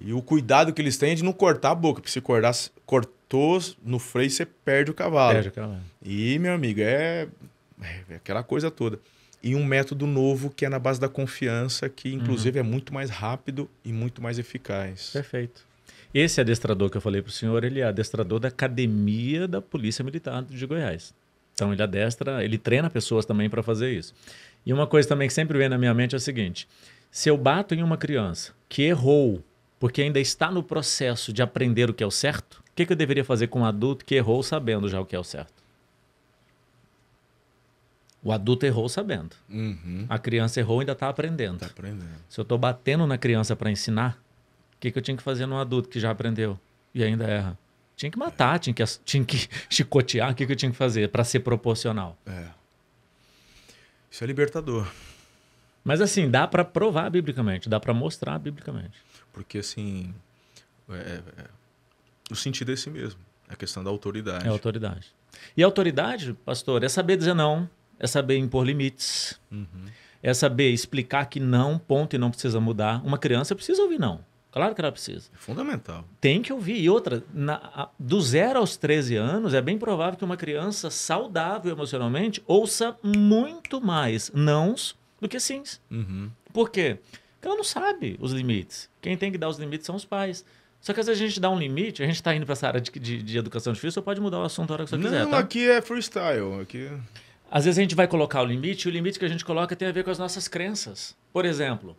E o cuidado que eles têm é de não cortar a boca, porque se cortar, no freio, você perde o cavalo. Perde o cavalo. E, meu amigo, é, é aquela coisa toda. E um método novo que é na base da confiança, que uhum. inclusive uhum. é muito mais rápido e muito mais eficaz. Perfeito. Esse adestrador que eu falei para o senhor, ele é adestrador da Academia da Polícia Militar de Goiás. Então ele adestra, ele treina pessoas também para fazer isso. E uma coisa também que sempre vem na minha mente é o seguinte: se eu bato em uma criança que errou, porque ainda está no processo de aprender o que é o certo, que, que eu deveria fazer com um adulto que errou sabendo já o que é o certo? O adulto errou sabendo. Uhum. A criança errou e ainda está aprendendo. Tá aprendendo. Se eu estou batendo na criança para ensinar, o que, que eu tinha que fazer um adulto que já aprendeu e ainda erra? Tinha que matar, é. tinha, que, tinha que chicotear. O que, que eu tinha que fazer para ser proporcional? É. Isso é libertador. Mas assim, dá para provar biblicamente, dá para mostrar biblicamente. Porque assim, é, é, é o sentido é esse mesmo. A questão da autoridade. É autoridade. E autoridade, pastor, é saber dizer não, é saber impor limites, uhum. é saber explicar que não, ponto, e não precisa mudar. Uma criança precisa ouvir não. Claro que ela precisa. É fundamental. Tem que ouvir. E outra, na, a, do zero aos 13 anos, é bem provável que uma criança saudável emocionalmente ouça muito mais nãos do que sims. Uhum. Por quê? Porque ela não sabe os limites. Quem tem que dar os limites são os pais. Só que às vezes a gente dá um limite, a gente está indo para essa área de, de, de, educação difícil, você pode mudar o assunto a hora que você Não, quiser. Não, tá? aqui é freestyle. Aqui... Às vezes a gente vai colocar o limite, e o limite que a gente coloca tem a ver com as nossas crenças. Por exemplo,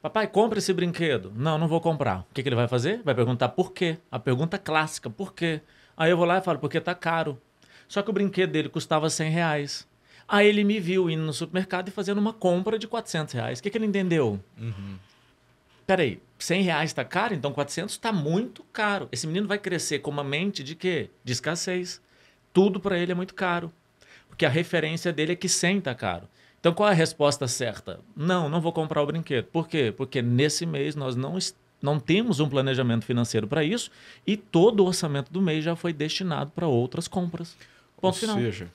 Papai, compra esse brinquedo. Não, não vou comprar. O que, que, ele vai fazer? Vai perguntar por quê. A pergunta clássica, por quê? Aí eu vou lá e falo, porque tá caro. Só que o brinquedo dele custava 100 reais. Aí ele me viu indo no supermercado e fazendo uma compra de 400 reais. O que, que ele entendeu? Uhum. Peraí, 100 reais tá caro, então 400 tá muito caro. Esse menino vai crescer com uma mente de quê? De escassez. Tudo para ele é muito caro. Porque a referência dele é que 100 tá caro. Então qual é a resposta certa? Não, não vou comprar o brinquedo. Por quê? Porque nesse mês nós não não temos um planejamento financeiro para isso e todo o orçamento do mês já foi destinado para outras compras. Ponto Ou final. seja,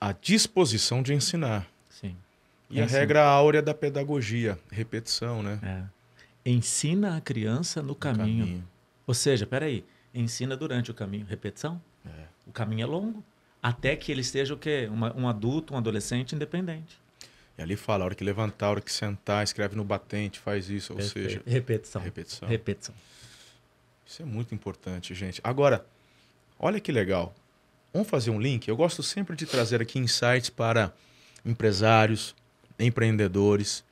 a disposição de ensinar. Sim. E é a regra áurea da pedagogia, repetição, né? É ensina a criança no caminho. caminho. Ou seja, peraí, ensina durante o caminho. Repetição? É. O caminho é longo. Até que ele esteja o quê? Uma, um adulto, um adolescente independente. E ali fala, a hora que levantar, a hora que sentar, escreve no batente, faz isso, Perfeito. ou seja... Repetição. Repetição. Repetição. Isso é muito importante, gente. Agora, olha que legal. Vamos fazer um link? Eu gosto sempre de trazer aqui insights para empresários, empreendedores,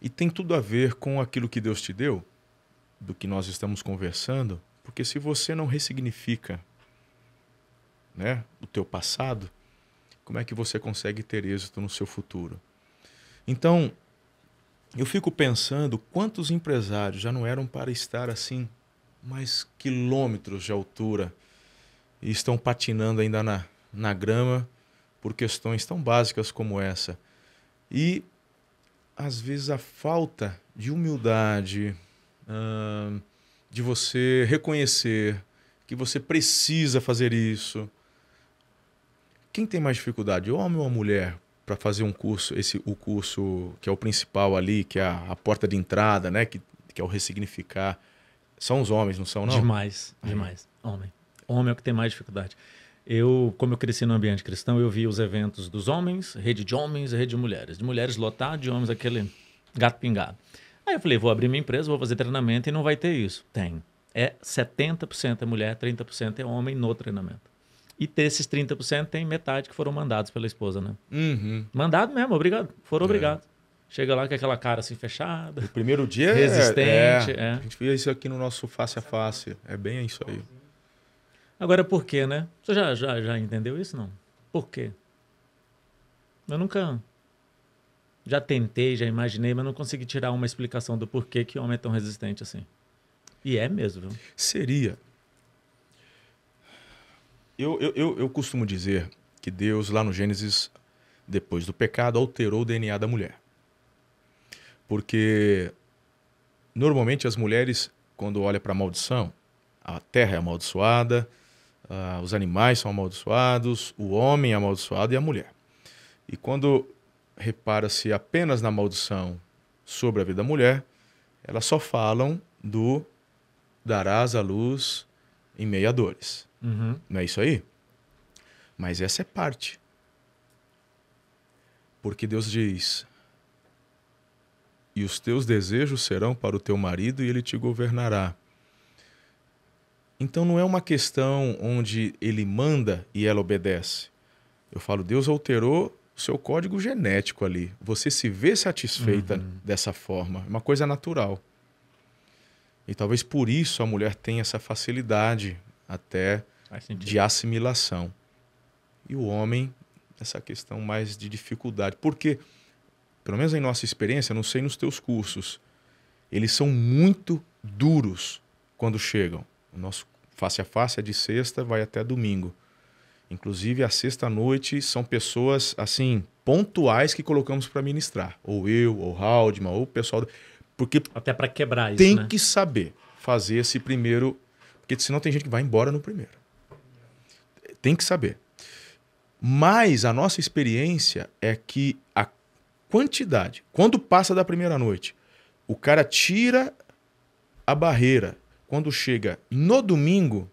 e tem tudo a ver com aquilo que Deus te deu, do que nós estamos conversando, porque se você não ressignifica né, o teu passado, como é que você consegue ter êxito no seu futuro? Então, eu fico pensando quantos empresários já não eram para estar assim, mais quilômetros de altura, e estão patinando ainda na, na grama por questões tão básicas como essa. E às vezes, a falta de humildade, uh, de você reconhecer que você precisa fazer isso. Quem tem mais dificuldade, homem ou mulher, para fazer um curso, esse o curso que é o principal ali, que é a, a porta de entrada, né, que, que é o ressignificar, são os homens, não são não? Demais, demais. Homem. Homem é o que tem mais dificuldade. Eu, como eu cresci no ambiente cristão, eu via os eventos dos homens, rede de homens e rede de mulheres. De mulheres lotar, de homens aquele gato pingado. Aí eu falei, vou abrir minha empresa, vou fazer treinamento e não vai ter isso. Tem. É 70% é mulher, 30% é homem no treinamento. E desses 30% tem metade que foram mandados pela esposa, né? Uhum. Mandado mesmo, obrigado. Foram é. obrigados. É. Chega lá com aquela cara assim fechada. O primeiro dia é- resistente, é, é. é. A gente via isso aqui no nosso face a face. É bem isso aí. Agora, por quê, né? Você já, já, já entendeu isso, não? Por quê? Eu nunca... Já tentei, já imaginei, mas não consegui tirar uma explicação do porquê que o homem é tão resistente assim. E é mesmo, viu? Seria. Eu, eu, eu, eu costumo dizer que Deus, lá no Gênesis, depois do pecado, alterou o DNA da mulher. Porque normalmente as mulheres, quando olham para a maldição, a terra é amaldiçoada, Uh, os animais são amaldiçoados, o homem é amaldiçoado e a mulher. E quando repara-se apenas na maldição sobre a vida da mulher, elas só falam do darás à luz em meia dores. Uhum. Não é isso aí? Mas essa é parte. Porque Deus diz: E os teus desejos serão para o teu marido e ele te governará. Então não é uma questão onde ele manda e ela obedece. Eu falo, Deus alterou o seu código genético ali. Você se vê satisfeita uhum. dessa forma. É uma coisa natural. E talvez por isso a mulher tenha essa facilidade até de assimilação. E o homem, essa questão mais de dificuldade. Porque, pelo menos em nossa experiência, não sei nos teus cursos, eles são muito duros quando chegam. O nosso Face a face é de sexta, vai até domingo. Inclusive, a sexta-noite são pessoas, assim, pontuais que colocamos para ministrar. Ou eu, ou Haldman, ou o pessoal. Do... Porque. Até para quebrar isso. Tem né? que saber fazer esse primeiro. Porque senão tem gente que vai embora no primeiro. Tem que saber. Mas a nossa experiência é que a quantidade, quando passa da primeira noite, o cara tira a barreira quando chega no domingo,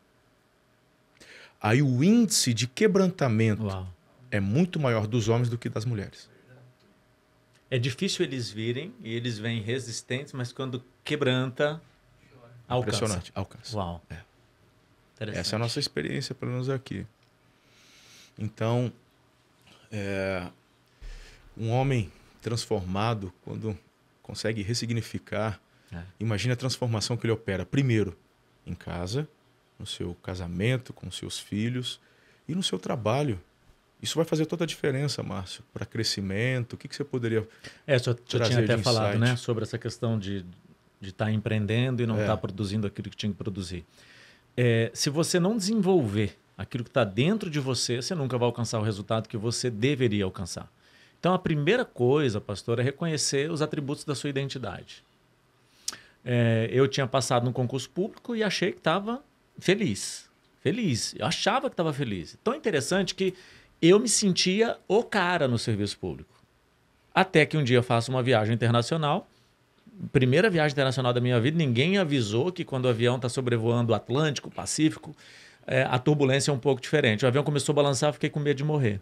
aí o índice de quebrantamento Uau. é muito maior dos homens do que das mulheres. É difícil eles virem, e eles vêm resistentes, mas quando quebranta, alcança. Impressionante, alcança. Uau. É. Essa é a nossa experiência, pelo menos aqui. Então, é, um homem transformado, quando consegue ressignificar é. Imagina a transformação que ele opera, primeiro, em casa, no seu casamento, com seus filhos e no seu trabalho. Isso vai fazer toda a diferença, Márcio, para crescimento. O que, que você poderia. É, eu, eu tinha até falado né, sobre essa questão de estar tá empreendendo e não estar é. tá produzindo aquilo que tinha que produzir. É, se você não desenvolver aquilo que está dentro de você, você nunca vai alcançar o resultado que você deveria alcançar. Então, a primeira coisa, pastor, é reconhecer os atributos da sua identidade. É, eu tinha passado num concurso público e achei que estava feliz. Feliz. Eu achava que estava feliz. Tão interessante que eu me sentia o cara no serviço público. Até que um dia eu faço uma viagem internacional. Primeira viagem internacional da minha vida, ninguém avisou que quando o avião está sobrevoando o Atlântico, o Pacífico, é, a turbulência é um pouco diferente. O avião começou a balançar, fiquei com medo de morrer.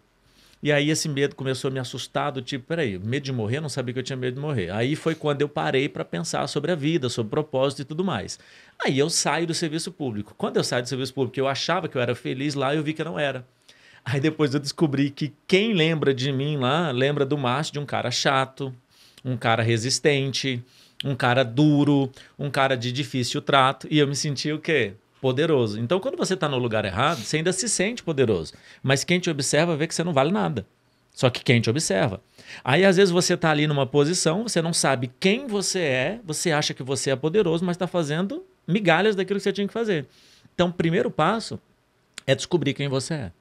E aí esse medo começou a me assustar, do tipo, peraí, medo de morrer, eu não sabia que eu tinha medo de morrer. Aí foi quando eu parei para pensar sobre a vida, sobre propósito e tudo mais. Aí eu saio do serviço público. Quando eu saio do serviço público, eu achava que eu era feliz lá, eu vi que eu não era. Aí depois eu descobri que quem lembra de mim lá, lembra do Márcio de um cara chato, um cara resistente, um cara duro, um cara de difícil trato, e eu me senti o quê? poderoso. Então, quando você está no lugar errado, você ainda se sente poderoso. Mas quem te observa vê que você não vale nada. Só que quem te observa. Aí, às vezes, você está ali numa posição, você não sabe quem você é, você acha que você é poderoso, mas está fazendo migalhas daquilo que você tinha que fazer. Então, o primeiro passo é descobrir quem você é.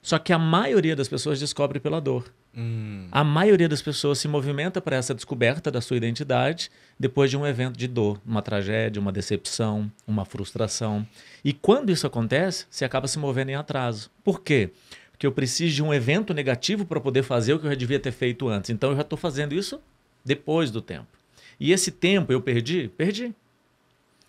Só que a maioria das pessoas descobre pela dor. Hum. A maioria das pessoas se movimenta para essa descoberta da sua identidade depois de um evento de dor, uma tragédia, uma decepção, uma frustração. E quando isso acontece, você acaba se movendo em atraso. Por quê? Porque eu preciso de um evento negativo para poder fazer o que eu já devia ter feito antes. Então eu já estou fazendo isso depois do tempo. E esse tempo eu perdi? Perdi.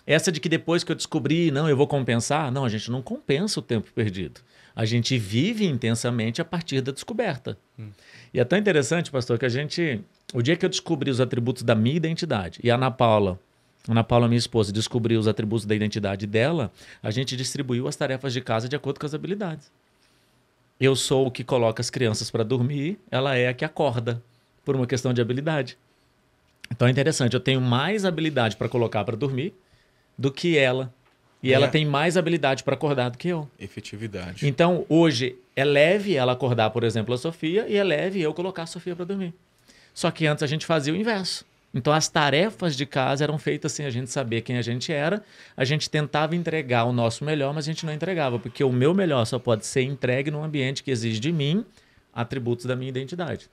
Essa de que depois que eu descobri, não, eu vou compensar. Não, a gente não compensa o tempo perdido a gente vive intensamente a partir da descoberta. Hum. E é tão interessante, pastor, que a gente. O dia que eu descobri os atributos da minha identidade, e a Ana Paula, Ana Paula, minha esposa, descobriu os atributos da identidade dela, a gente distribuiu as tarefas de casa de acordo com as habilidades. Eu sou o que coloca as crianças para dormir, ela é a que acorda, por uma questão de habilidade. Então é interessante, eu tenho mais habilidade para colocar para dormir do que ela e é. ela tem mais habilidade para acordar do que eu. Efetividade. Então, hoje, é leve ela acordar, por exemplo, a Sofia, e é leve eu colocar a Sofia para dormir. Só que antes a gente fazia o inverso. Então, as tarefas de casa eram feitas sem a gente saber quem a gente era. A gente tentava entregar o nosso melhor, mas a gente não entregava, porque o meu melhor só pode ser entregue num ambiente que exige de mim atributos da minha identidade.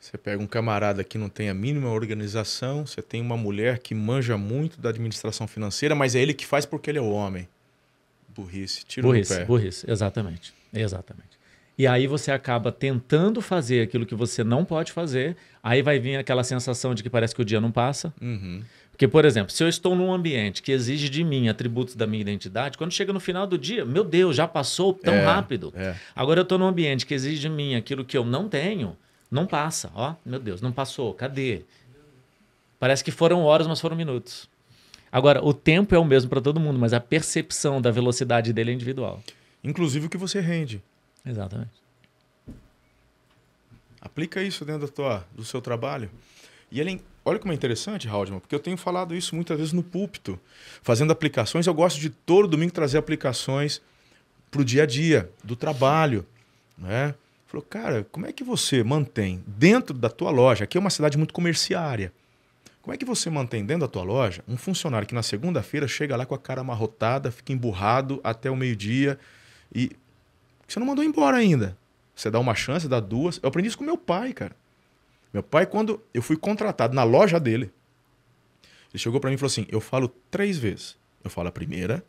Você pega um camarada que não tem a mínima organização, você tem uma mulher que manja muito da administração financeira, mas é ele que faz porque ele é o homem. Burrice, tiro burrice, pé. Burrice, exatamente. Exatamente. E aí você acaba tentando fazer aquilo que você não pode fazer, aí vai vir aquela sensação de que parece que o dia não passa. Uhum. Porque, por exemplo, se eu estou num ambiente que exige de mim atributos da minha identidade, quando chega no final do dia, meu Deus, já passou tão é, rápido. É. Agora eu estou num ambiente que exige de mim aquilo que eu não tenho, não passa, ó, meu Deus, não passou, cadê? Parece que foram horas, mas foram minutos. Agora, o tempo é o mesmo para todo mundo, mas a percepção da velocidade dele é individual. Inclusive o que você rende. Exatamente. Aplica isso dentro da tua, do seu trabalho. E ele, olha como é interessante, Haldman, porque eu tenho falado isso muitas vezes no púlpito, fazendo aplicações. Eu gosto de todo domingo trazer aplicações para o dia a dia, do trabalho. Né? Falou, cara, como é que você mantém dentro da tua loja, aqui é uma cidade muito comerciária, como é que você mantém dentro da tua loja um funcionário que na segunda-feira chega lá com a cara amarrotada, fica emburrado até o meio-dia e você não mandou embora ainda? Você dá uma chance, dá duas. Eu aprendi isso com meu pai, cara. Meu pai, quando eu fui contratado na loja dele, ele chegou para mim e falou assim: Eu falo três vezes. Eu falo a primeira,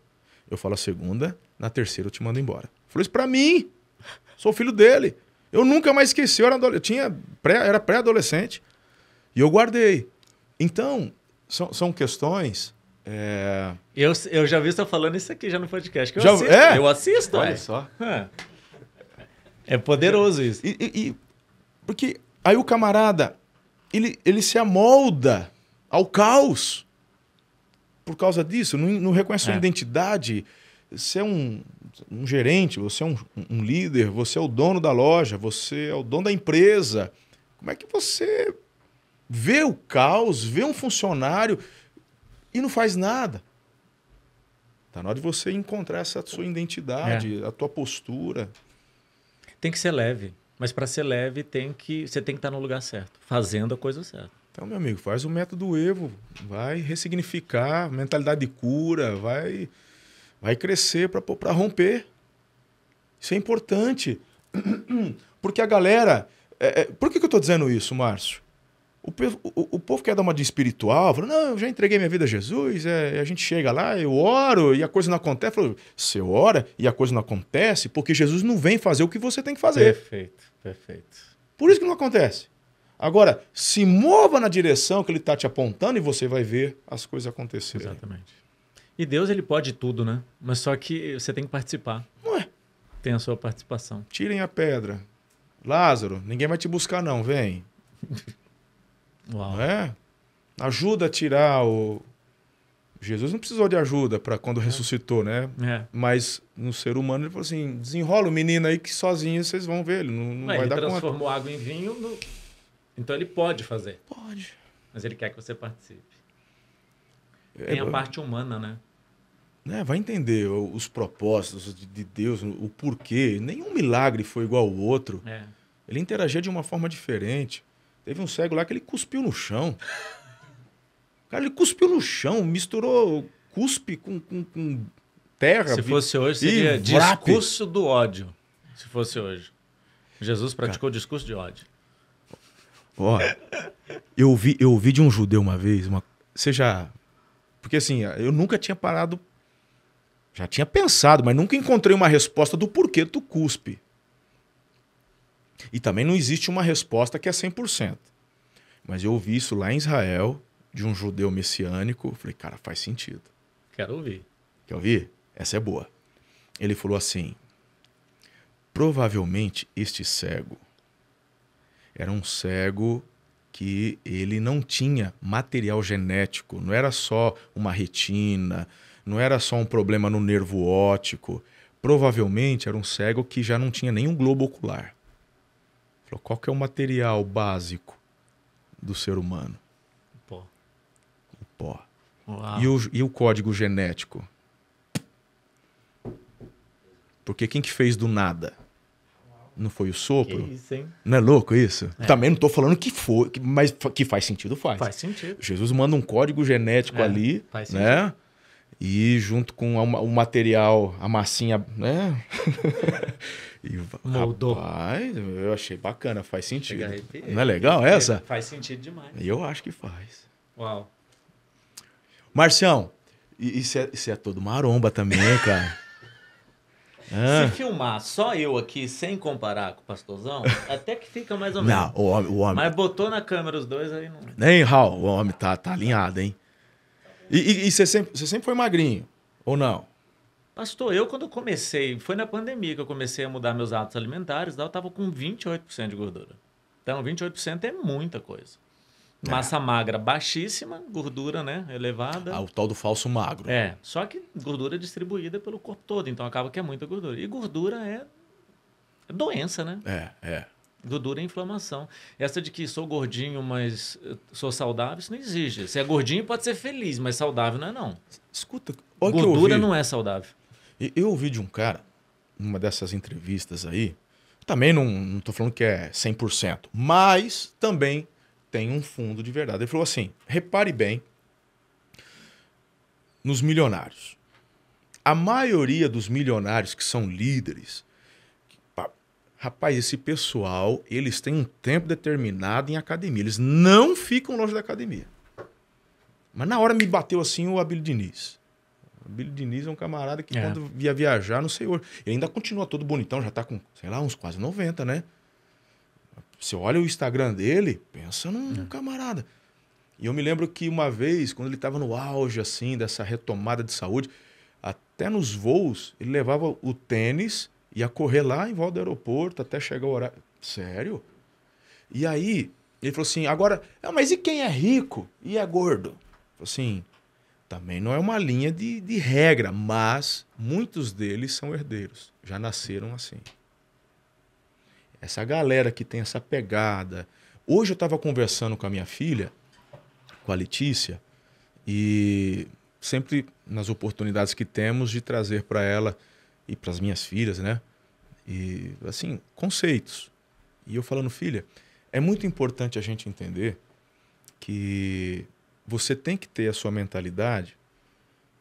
eu falo a segunda, na terceira eu te mando embora. Ele falou isso pra mim. Sou filho dele. Eu nunca mais esqueci. Eu era, eu tinha pré, era pré-adolescente. E eu guardei. Então, são, são questões. É... Eu, eu já vi você falando isso aqui já no podcast. eu já, assisto. É? Eu assisto. Olha é. só. É poderoso isso. E, e, e, porque aí o camarada ele, ele se amolda ao caos por causa disso. Não, não reconhece sua é. identidade. Você é um, um gerente, você é um, um líder, você é o dono da loja, você é o dono da empresa. Como é que você vê o caos, vê um funcionário e não faz nada? Tá na hora de você encontrar essa sua identidade, é. a tua postura. Tem que ser leve, mas para ser leve tem que você tem que estar tá no lugar certo, fazendo a coisa certa. Então, meu amigo, faz o método Evo, vai ressignificar mentalidade de cura, vai vai crescer para romper. Isso é importante. Porque a galera. É, é, por que, que eu estou dizendo isso, Márcio? O, o, o, povo quer dar uma de espiritual, fala, não, eu já entreguei minha vida a Jesus, é, a gente chega lá, eu oro e a coisa não acontece. Fala, você ora e a coisa não acontece porque Jesus não vem fazer o que você tem que fazer. Perfeito, perfeito. Por isso que não acontece. Agora, se mova na direção que ele está te apontando e você vai ver as coisas acontecerem. Exatamente. E Deus, ele pode tudo, né? Mas só que você tem que participar. Ué. Tem a sua participação. Tirem a pedra. Lázaro, ninguém vai te buscar, não, vem. Uau. Não é? Ajuda a tirar o. Jesus não precisou de ajuda para quando é. ressuscitou, né? É. Mas no ser humano ele falou assim: desenrola o menino aí que sozinho vocês vão ver, ele não, não Ué, vai ele dar conta. Ele transformou água em vinho, no... então ele pode fazer. Pode. Mas ele quer que você participe. É, Tem a é. parte humana, né? né, vai entender os propósitos de Deus, o porquê. Nenhum milagre foi igual ao outro. É. Ele interagia de uma forma diferente. Teve um cego lá que ele cuspiu no chão. Cara, ele cuspiu no chão, misturou cuspe com, com, com terra. Se fosse hoje, seria discurso do ódio. Se fosse hoje. Jesus praticou Cara. discurso de ódio. Ó, eu ouvi eu vi de um judeu uma vez, uma, você já... Porque assim, eu nunca tinha parado já tinha pensado, mas nunca encontrei uma resposta do porquê tu cuspe. E também não existe uma resposta que é 100%. Mas eu ouvi isso lá em Israel, de um judeu messiânico. Falei, cara, faz sentido. Quero ouvir. Quer ouvir? Essa é boa. Ele falou assim: provavelmente este cego era um cego que ele não tinha material genético, não era só uma retina, não era só um problema no nervo óptico. Provavelmente era um cego que já não tinha nenhum globo ocular. Falou, qual que é o material básico do ser humano? O pó. O pó. E o, e o código genético? Porque quem que fez do nada? Não foi o sopro? Que isso, hein? Não é louco isso? É. Também não estou falando que foi, mas que faz sentido, faz. Faz sentido. Jesus manda um código genético é, ali, né? E junto com o material, a massinha, né? e, Moldou. Rapaz, eu achei bacana, faz sentido. Não é legal é, essa? Faz sentido demais. Eu acho que faz. Uau. Marcião, isso é, isso é todo maromba também, cara. Ah. Se filmar só eu aqui, sem comparar com o pastorzão, até que fica mais ou menos. Não, o homem, o homem. Mas botou na câmera os dois aí. Não... Nem, Raul, o homem tá, tá alinhado, hein? E, e, e você, sempre, você sempre foi magrinho, ou não? Pastor, eu quando comecei, foi na pandemia que eu comecei a mudar meus hábitos alimentares, eu estava com 28% de gordura. Então, 28% é muita coisa. É. Massa é. magra baixíssima, gordura né, elevada. Ah, o tal do falso magro. É, só que gordura distribuída pelo corpo todo, então acaba que é muita gordura. E gordura é doença, né? É, é do é inflamação. Essa de que sou gordinho, mas eh, sou saudável, isso não exige Se é gordinho, pode ser feliz, mas saudável não é, não. Escuta, olha Gordura não é saudável. Eu ouvi de um cara, numa dessas entrevistas aí, também não, não tô falando que é 100%, mas também tem um fundo de verdade. Ele falou assim: repare bem nos milionários. A maioria dos milionários que são líderes Rapaz, esse pessoal, eles têm um tempo determinado em academia. Eles não ficam longe da academia. Mas na hora me bateu assim o Abílio Diniz. O Abílio Diniz é um camarada que é. quando via viajar, não sei hoje. Ele ainda continua todo bonitão, já tá com, sei lá, uns quase 90, né? Você olha o Instagram dele, pensa num é. camarada. E eu me lembro que uma vez, quando ele estava no auge, assim, dessa retomada de saúde, até nos voos, ele levava o tênis Ia correr lá em volta do aeroporto até chegar o horário. Sério? E aí, ele falou assim: agora, ah, mas e quem é rico e é gordo? Assim, também não é uma linha de, de regra, mas muitos deles são herdeiros, já nasceram assim. Essa galera que tem essa pegada. Hoje eu estava conversando com a minha filha, com a Letícia, e sempre nas oportunidades que temos de trazer para ela e para as minhas filhas, né? E assim, conceitos. E eu falando, filha, é muito importante a gente entender que você tem que ter a sua mentalidade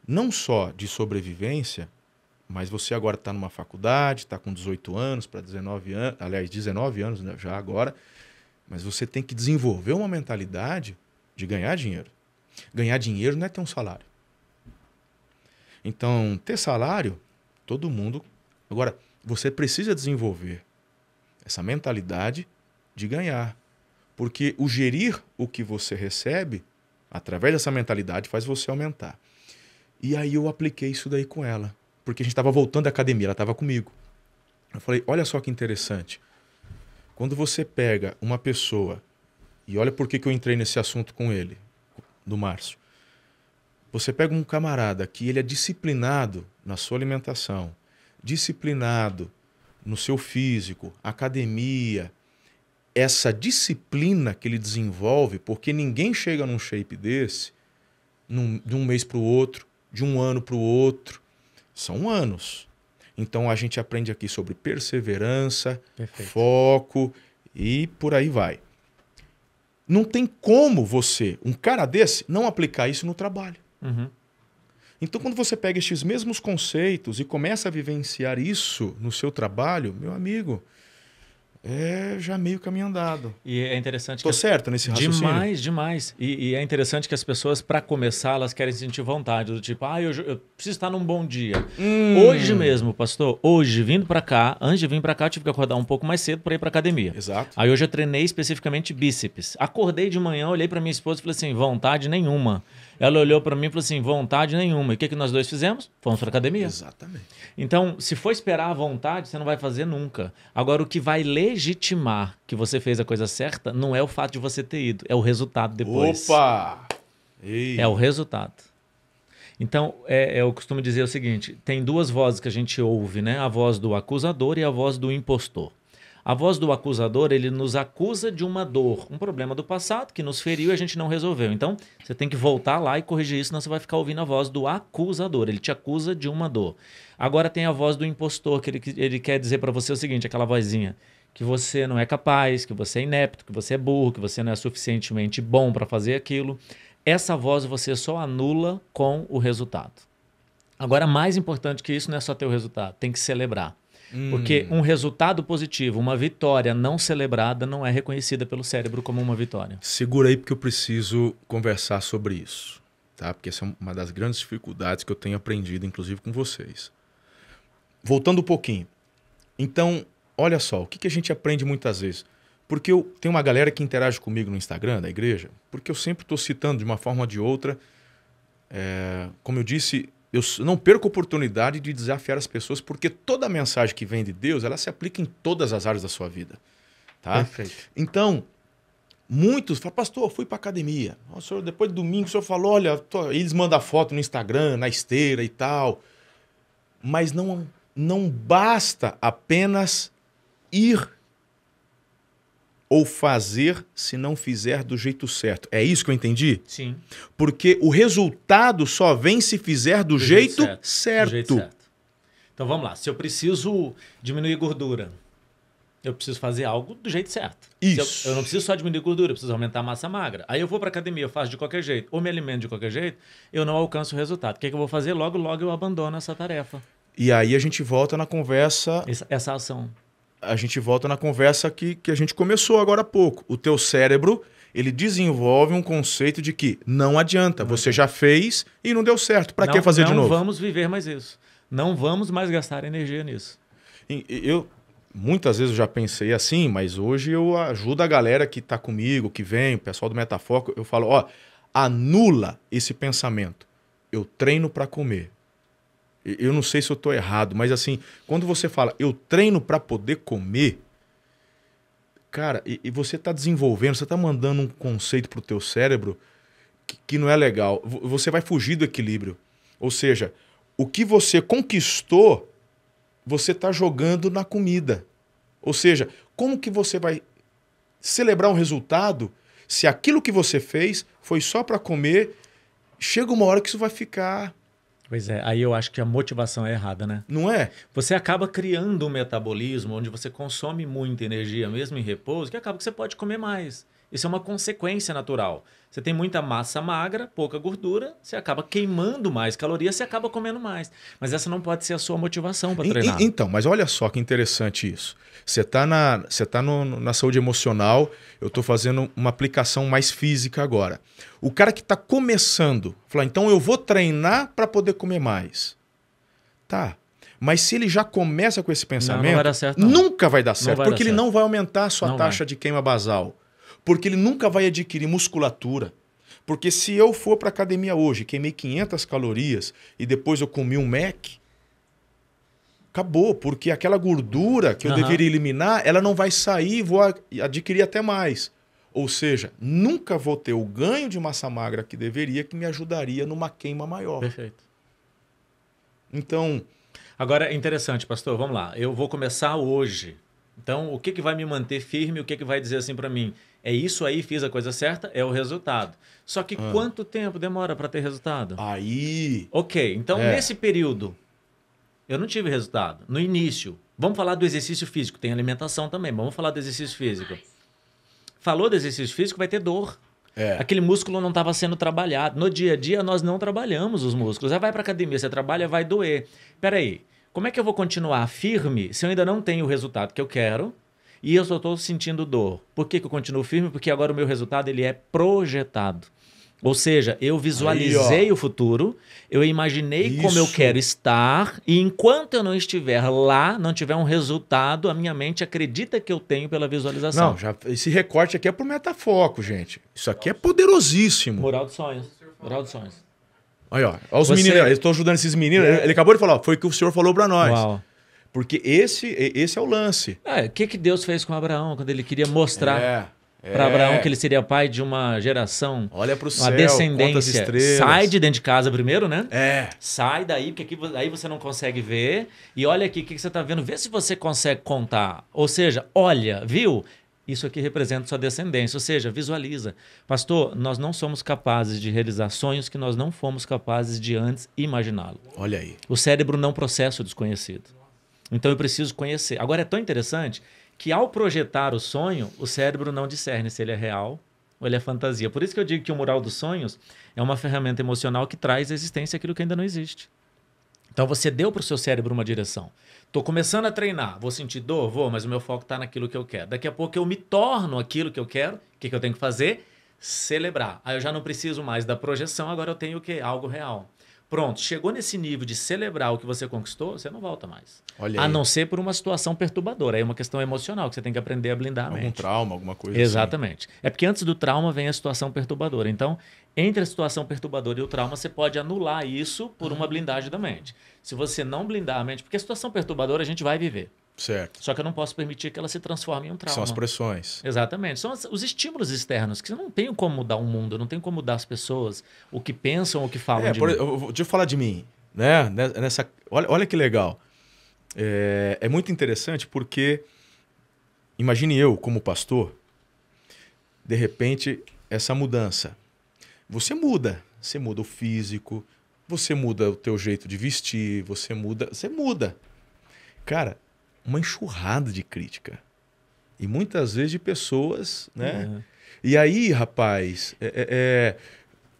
não só de sobrevivência, mas você agora está numa faculdade, está com 18 anos para 19 anos, aliás, 19 anos né, já agora, mas você tem que desenvolver uma mentalidade de ganhar dinheiro. Ganhar dinheiro não é ter um salário. Então, ter salário Todo mundo. Agora, você precisa desenvolver essa mentalidade de ganhar. Porque o gerir o que você recebe, através dessa mentalidade, faz você aumentar. E aí eu apliquei isso daí com ela. Porque a gente estava voltando da academia, ela estava comigo. Eu falei: olha só que interessante. Quando você pega uma pessoa, e olha por que, que eu entrei nesse assunto com ele, do Márcio. Você pega um camarada que ele é disciplinado na sua alimentação, disciplinado no seu físico, academia, essa disciplina que ele desenvolve, porque ninguém chega num shape desse num, de um mês para o outro, de um ano para o outro. São anos. Então a gente aprende aqui sobre perseverança, Perfeito. foco e por aí vai. Não tem como você, um cara desse, não aplicar isso no trabalho. Uhum. Então, quando você pega estes mesmos conceitos e começa a vivenciar isso no seu trabalho, meu amigo, é já meio caminho andado. E é interessante. Estou certo nesse raciocínio. Demais, demais. E, e é interessante que as pessoas, para começar, elas querem sentir vontade. Do tipo, ah, eu, eu preciso estar num bom dia. Hum. Hoje mesmo, pastor, hoje, vindo para cá, antes de vir para cá, tive que acordar um pouco mais cedo para ir para academia. Exato. Aí hoje eu treinei especificamente bíceps. Acordei de manhã, olhei para minha esposa e falei assim: vontade nenhuma. Ela olhou para mim e falou assim: vontade nenhuma. E o que, que nós dois fizemos? Fomos para academia. Exatamente. Então, se for esperar a vontade, você não vai fazer nunca. Agora, o que vai ler legitimar que você fez a coisa certa não é o fato de você ter ido, é o resultado depois. Opa! Ei. É o resultado. Então, é, é, eu costumo dizer o seguinte: tem duas vozes que a gente ouve, né? A voz do acusador e a voz do impostor. A voz do acusador, ele nos acusa de uma dor, um problema do passado que nos feriu e a gente não resolveu. Então, você tem que voltar lá e corrigir isso, senão você vai ficar ouvindo a voz do acusador. Ele te acusa de uma dor. Agora tem a voz do impostor, que ele, ele quer dizer para você o seguinte, aquela vozinha que você não é capaz, que você é inepto, que você é burro, que você não é suficientemente bom para fazer aquilo. Essa voz você só anula com o resultado. Agora, mais importante que isso não é só ter o resultado, tem que celebrar. Hum. Porque um resultado positivo, uma vitória não celebrada, não é reconhecida pelo cérebro como uma vitória. Segura aí, porque eu preciso conversar sobre isso. Tá? Porque essa é uma das grandes dificuldades que eu tenho aprendido, inclusive com vocês. Voltando um pouquinho. Então, olha só, o que, que a gente aprende muitas vezes? Porque eu tenho uma galera que interage comigo no Instagram da igreja, porque eu sempre estou citando de uma forma ou de outra. É, como eu disse, eu não perco a oportunidade de desafiar as pessoas, porque toda mensagem que vem de Deus, ela se aplica em todas as áreas da sua vida. Tá? Perfeito. Então, muitos falam, pastor, eu fui para academia. O senhor, depois de domingo, o senhor falou, olha, tô... eles mandam foto no Instagram, na esteira e tal. Mas não, não basta apenas ir ou fazer se não fizer do jeito certo. É isso que eu entendi? Sim. Porque o resultado só vem se fizer do, do jeito, jeito, certo. certo. Do jeito certo. Então vamos lá. Se eu preciso diminuir gordura, eu preciso fazer algo do jeito certo. Isso. Eu, eu, não preciso só diminuir gordura, eu preciso aumentar a massa magra. Aí eu vou para academia, eu faço de qualquer jeito, ou me alimento de qualquer jeito, eu não alcanço o resultado. O que, é que eu vou fazer? Logo, logo eu abandono essa tarefa. E aí a gente volta na conversa. Essa, essa ação a gente volta na conversa que, que a gente começou agora há pouco. O teu cérebro, ele desenvolve um conceito de que não adianta, você já fez e não deu certo. Para que fazer de novo? Não vamos viver mais isso. Não vamos mais gastar energia nisso. Eu muitas vezes já pensei assim, mas hoje eu ajudo a galera que está comigo, que vem, o pessoal do Metafoco, eu falo, ó, anula esse pensamento. Eu treino para comer, eu não sei se eu estou errado, mas assim, quando você fala eu treino para poder comer, cara, e, e você está desenvolvendo, você está mandando um conceito para o teu cérebro que, que não é legal. Você vai fugir do equilíbrio. Ou seja, o que você conquistou, você está jogando na comida. Ou seja, como que você vai celebrar um resultado se aquilo que você fez foi só para comer? Chega uma hora que isso vai ficar Pois é, aí eu acho que a motivação é errada, né? Não é? Você acaba criando um metabolismo onde você consome muita energia, mesmo em repouso, que acaba que você pode comer mais. Isso é uma consequência natural. Você tem muita massa magra, pouca gordura, você acaba queimando mais calorias, você acaba comendo mais. Mas essa não pode ser a sua motivação para treinar. Então, mas olha só que interessante isso. Você está na, você tá no, na saúde emocional, eu estou fazendo uma aplicação mais física agora. O cara que está começando, fala, então eu vou treinar para poder comer mais. Tá. Mas se ele já começa com esse pensamento, não, não vai certo, nunca vai dar certo, vai porque dar ele certo. não vai aumentar a sua não taxa vai. de queima basal, porque ele nunca vai adquirir musculatura. Porque se eu for para academia hoje, queimei 500 calorias e depois eu comi um Mac, Acabou, porque aquela gordura que eu uhum. deveria eliminar, ela não vai sair e vou adquirir até mais. Ou seja, nunca vou ter o ganho de massa magra que deveria, que me ajudaria numa queima maior. Perfeito. Então. Agora é interessante, pastor. Vamos lá. Eu vou começar hoje. Então, o que, que vai me manter firme? O que, que vai dizer assim para mim? É isso aí, fiz a coisa certa, é o resultado. Só que ah. quanto tempo demora para ter resultado? Aí. Ok, então é. nesse período, eu não tive resultado. No início, vamos falar do exercício físico, tem alimentação também, vamos falar do exercício físico. Falou do exercício físico, vai ter dor. É. Aquele músculo não estava sendo trabalhado. No dia a dia, nós não trabalhamos os músculos. Aí é, vai para academia, você trabalha, vai doer. Peraí, como é que eu vou continuar firme se eu ainda não tenho o resultado que eu quero e eu só estou sentindo dor? Por que, que eu continuo firme? Porque agora o meu resultado ele é projetado. Ou seja, eu visualizei Aí, o futuro, eu imaginei Isso. como eu quero estar, e enquanto eu não estiver lá, não tiver um resultado, a minha mente acredita que eu tenho pela visualização. Não, já, esse recorte aqui é pro metafoco, gente. Isso aqui é poderosíssimo. Moral dos sonhos. Moral dos sonhos. Aí, ó. Olha os Você... meninos, eu estou ajudando esses meninos. É. Ele acabou de falar, ó, foi o que o senhor falou para nós. Uau. Porque esse, esse é o lance. É, o é, que, que Deus fez com Abraão quando ele queria mostrar? É. É. Para Abraão, que ele seria pai de uma geração. Olha para o céu, descendência. Sai de dentro de casa primeiro, né? É. Sai daí, porque aqui, aí você não consegue ver. E olha aqui o que, que, você está vendo. Vê se você consegue contar. Ou seja, olha, viu? Isso aqui representa sua descendência. Ou seja, visualiza. Pastor, nós não somos capazes de realizar sonhos que nós não fomos capazes de antes imaginá-lo. Olha aí. O cérebro não processa o desconhecido. Então eu preciso conhecer. Agora é tão interessante que ao projetar o sonho, o cérebro não discerne se ele é real ou ele é fantasia. Por isso que eu digo que o mural dos sonhos é uma ferramenta emocional que traz à existência aquilo que ainda não existe. Então você deu para o seu cérebro uma direção. Estou começando a treinar, vou sentir dor, vou, mas o meu foco está naquilo que eu quero. Daqui a pouco eu me torno aquilo que eu quero. O que, que eu tenho que fazer? Celebrar. Aí eu já não preciso mais da projeção, agora eu tenho o quê? Algo real. Pronto, chegou nesse nível de celebrar o que você conquistou, você não volta mais. Olha a não ser por uma situação perturbadora. Aí é uma questão emocional que você tem que aprender a blindar a Algum mente. trauma, alguma coisa assim. Exatamente. Assim. É porque antes do trauma vem a situação perturbadora. Então, entre a situação perturbadora e o trauma, você pode anular isso por uma ah. blindagem da mente. Se você não blindar a mente, porque a situação perturbadora a gente vai viver. Certo. Só que eu não posso permitir que ela se transforme em um trauma. São as pressões. Exatamente. São os estímulos externos, que eu não tenho como mudar o mundo, eu não tenho como mudar as pessoas, o que pensam, o que falam é, de por, mim. Eu, deixa eu falar de mim. Né? né? Nessa, olha, olha que legal. É, é muito interessante porque, imagine eu, como pastor, de repente, essa mudança. Você muda. Você muda o físico, você muda o teu jeito de vestir, você muda... Você muda. Cara, uma enxurrada de crítica. E muitas vezes de pessoas, né? Uhum. E aí, rapaz, é, é, é,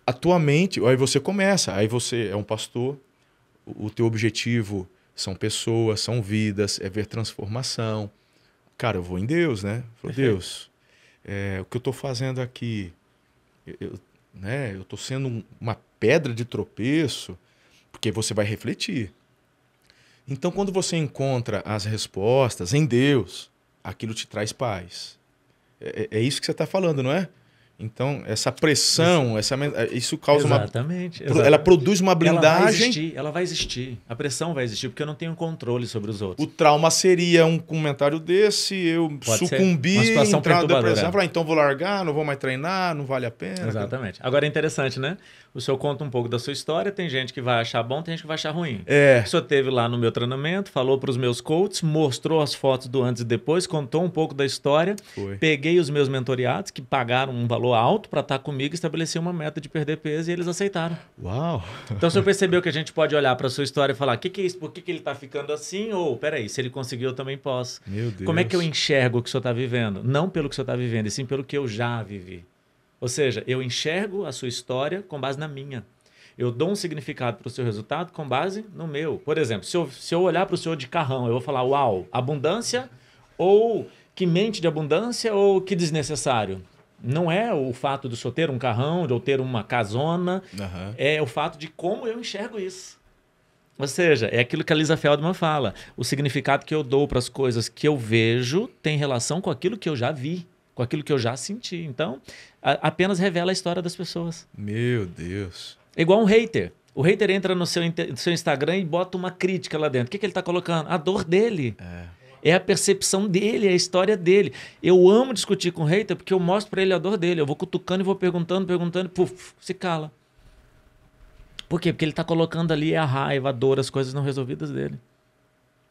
a tua mente, aí você começa, aí você é um pastor, o, o teu objetivo são pessoas, são vidas, é ver transformação. Cara, eu vou em Deus, né? Falei, Deus, é, o que eu estou fazendo aqui, eu, eu, né? Eu estou sendo uma pedra de tropeço, porque você vai refletir. Então, quando você encontra as respostas em Deus, aquilo te traz paz. É, é, é isso que você está falando, não é? Então, essa pressão, isso, essa, é, isso causa exatamente, uma. Exatamente. Ela produz uma blindagem. Ela vai, existir, ela vai existir. A pressão vai existir, porque eu não tenho controle sobre os outros. O trauma seria um comentário desse, eu Pode sucumbi, entrar na depressão, falar, ah, então vou largar, não vou mais treinar, não vale a pena. Exatamente. Agora é interessante, né? o senhor conta um pouco da sua história, tem gente que vai achar bom, tem gente que vai achar ruim. É. O senhor teve lá no meu treinamento, falou para os meus coaches, mostrou as fotos do antes e depois, contou um pouco da história. Foi. Peguei os meus mentoriados, que pagaram um valor alto para estar tá comigo, estabeleci uma meta de perder peso e eles aceitaram. Uau! Então o senhor percebeu que a gente pode olhar para a sua história e falar, o que, que é isso? Por que, que ele está ficando assim? Ou, peraí, se ele conseguiu, eu também posso. Meu Deus. Como é que eu enxergo o que o senhor está vivendo? Não pelo que o senhor está vivendo, e sim pelo que eu já vivi. Ou seja, eu enxergo a sua história com base na minha. Eu dou um significado para o seu resultado com base no meu. Por exemplo, se eu, se eu olhar para o senhor de carrão, eu vou falar, uau, abundância ou que mente de abundância ou que desnecessário. Não é o fato de eu ter um carrão, de eu ter uma casona, uhum. é o fato de como eu enxergo isso. Ou seja, é aquilo que a Lisa Feldman fala. O significado que eu dou para as coisas que eu vejo tem relação com aquilo que eu já vi com aquilo que eu já senti. Então, a, apenas revela a história das pessoas. Meu Deus. É igual um hater. O hater entra no seu, no seu Instagram e bota uma crítica lá dentro. O que, que ele está colocando? A dor dele. É é a percepção dele, é a história dele. Eu amo discutir com o hater porque eu mostro para ele a dor dele. Eu vou cutucando e vou perguntando, perguntando, puf, se cala. Por quê? Porque ele tá colocando ali a raiva, a dor, as coisas não resolvidas dele.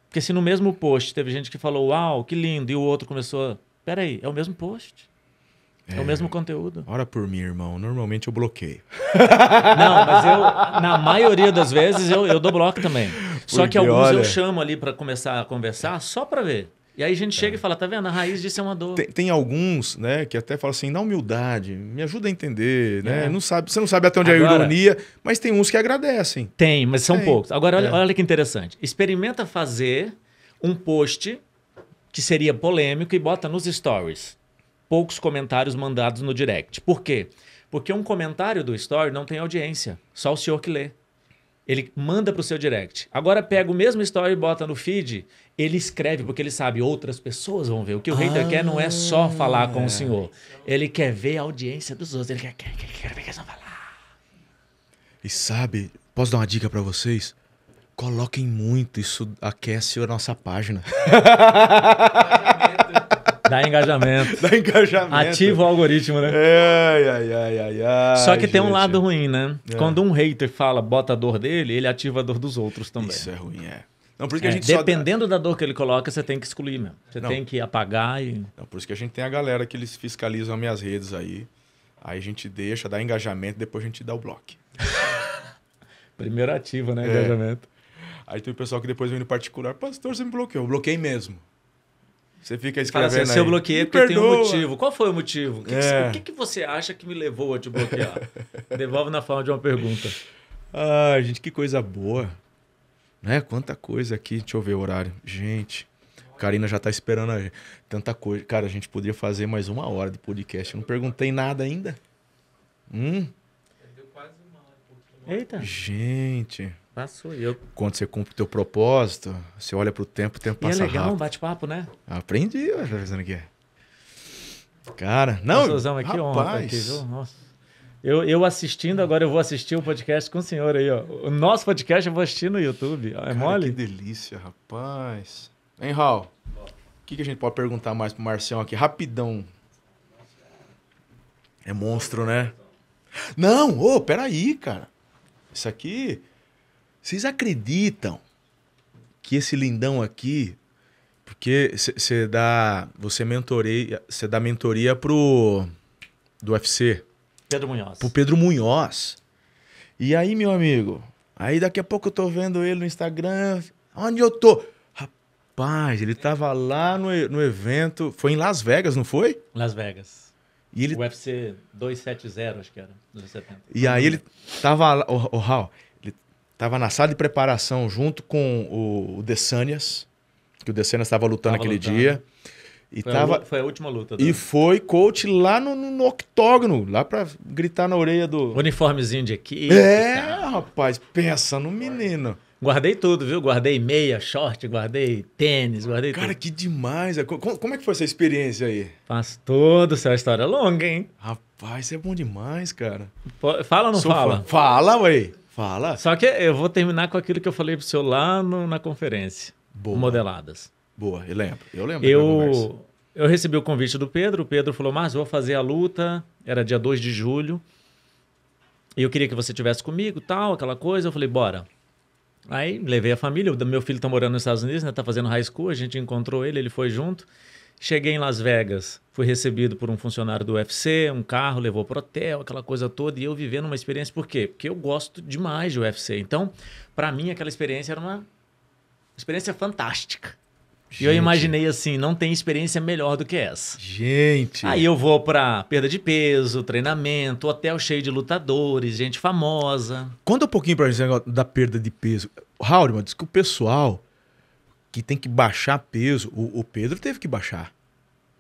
Porque se no mesmo post teve gente que falou, uau, que lindo, e o outro começou a Peraí, é o mesmo post. É, é, o mesmo conteúdo. Ora por mim, irmão. Normalmente eu bloqueio. Não, mas eu, na maioria das vezes, eu, eu dou bloco também. Porque só que alguns olha... eu chamo ali para começar a conversar só para ver. E aí a gente chega é. e fala, tá vendo? A raiz disso é uma dor. Tem, tem, alguns, né, que até falam assim, na humildade, me ajuda a entender, né? É. Não sabe, você não sabe até onde Agora, é a ironia, mas tem uns que agradecem. Tem, mas são tem. poucos. Agora, olha, é. olha que interessante. Experimenta fazer um post que seria polêmico e bota nos stories. Poucos comentários mandados no direct. Por quê? Porque um comentário do story não tem audiência, só o senhor que lê. Ele manda para o seu direct. Agora pega o mesmo story e bota no feed, ele escreve, porque ele sabe, outras pessoas vão ver. O que o ah, hater quer não é só falar com o senhor. Ele quer ver a audiência dos outros. Ele quer, quer, quer, quer ver que eles vão falar. E sabe, posso dar uma dica para vocês? Coloquem muito, isso aquece a nossa página. Dá engajamento. Dá engajamento. Ativa o algoritmo, né? Ai, ai, ai, ai, ai Só que gente. tem um lado ruim, né? É. Quando um hater fala, bota a dor dele, ele ativa a dor dos outros também. Isso é ruim, é. Não, por isso que é, a gente dependendo só... da dor que ele coloca, você tem que excluir mesmo. Você Não. tem que apagar e. Não, por isso que a gente tem a galera que eles fiscalizam as minhas redes aí. Aí a gente deixa, dá engajamento, depois a gente dá o bloco. Primeiro ativa, né? É. Engajamento. Aí tem o pessoal que depois vem no particular, pastor, você me bloqueou. Eu bloqueei mesmo. Você fica assim, escrevendo assim, aí. Se eu bloqueei porque perdoa. tem um motivo. Qual foi o motivo? O que, é. que, o que você acha que me levou a te bloquear? Devolve na forma de uma pergunta. Ah, gente, que coisa boa. Né? Quanta coisa aqui. Deixa eu ver o horário. Gente, Karina já tá esperando a gente. Tanta coisa. Cara, a gente poderia fazer mais uma hora de podcast. Eu não perguntei nada ainda. Hum? Deu quase uma hora. Eita. Gente... Passou ah, eu. Quando você cumpre o teu propósito, você olha pro tempo, o tempo e é passa rápido. é legal rápido. um bate-papo, né? Aprendi, tá pensando que Cara, não, rapaz. Honra, aqui, viu? Nossa. Eu, eu assistindo, agora eu vou assistir o um podcast com o senhor aí, ó. O nosso podcast eu vou assistir no YouTube. É Cara, mole? Que delícia, rapaz. Hein, Raul? O que, que a gente pode perguntar mais pro Marcião aqui? Rapidão. É monstro, né? Não, ô, oh, peraí, cara. Isso aqui vocês acreditam que esse lindão aqui. Porque você dá. Você mentoreia. Você dá mentoria pro. Do UFC. Pedro Munhoz. Pro Pedro Munhoz. E aí, meu amigo. Aí daqui a pouco eu tô vendo ele no Instagram. Onde eu tô? Rapaz, ele tava lá no, no evento. Foi em Las Vegas, não foi? Las Vegas. E ele... UFC 270, acho que era. 270. E aí ele tava lá. Ô, oh, Raul. Oh, Tava na sala de preparação junto com o, Desanias, que o Desanias estava lutando tava aquele lutando. dia. E foi, tava... a, foi a última luta. Do... E foi coach lá no, no octógono, lá pra gritar na orelha do. Uniformezinho de equipe. É, rapaz, pensa no menino. Guardei tudo, viu? Guardei meia, short, guardei tênis, guardei Cara, tudo. Cara, que demais. Como, como é que foi essa experiência aí? Faz todo, a história longa, hein? Rapaz, você é bom demais, cara. Fala ou não Sou fala? Fã. Fala, ué. Fala. Só que eu vou terminar com aquilo que eu falei para o senhor lá no, na conferência. Boa. Modeladas. Boa, eu lembro. Eu lembro. Eu, eu recebi o convite do Pedro. O Pedro falou: Mas vou fazer a luta. Era dia 2 de julho. E eu queria que você tivesse comigo, tal, aquela coisa. Eu falei: Bora. Aí levei a família. Meu filho está morando nos Estados Unidos, né? Tá fazendo high school. A gente encontrou ele, ele foi junto. Cheguei em Las Vegas, fui recebido por um funcionário do UFC, um carro, levou para hotel, aquela coisa toda, e eu vivendo uma experiência. Por quê? Porque eu gosto demais do de UFC. Então, para mim, aquela experiência era uma experiência fantástica. Gente. E eu imaginei assim, não tem experiência melhor do que essa. Gente. Aí eu vou para perda de peso, treinamento, hotel cheio de lutadores, gente famosa. Conta um pouquinho pra gente da perda de peso. Raul, diz que o pessoal que tem que baixar peso. O, o Pedro teve que baixar.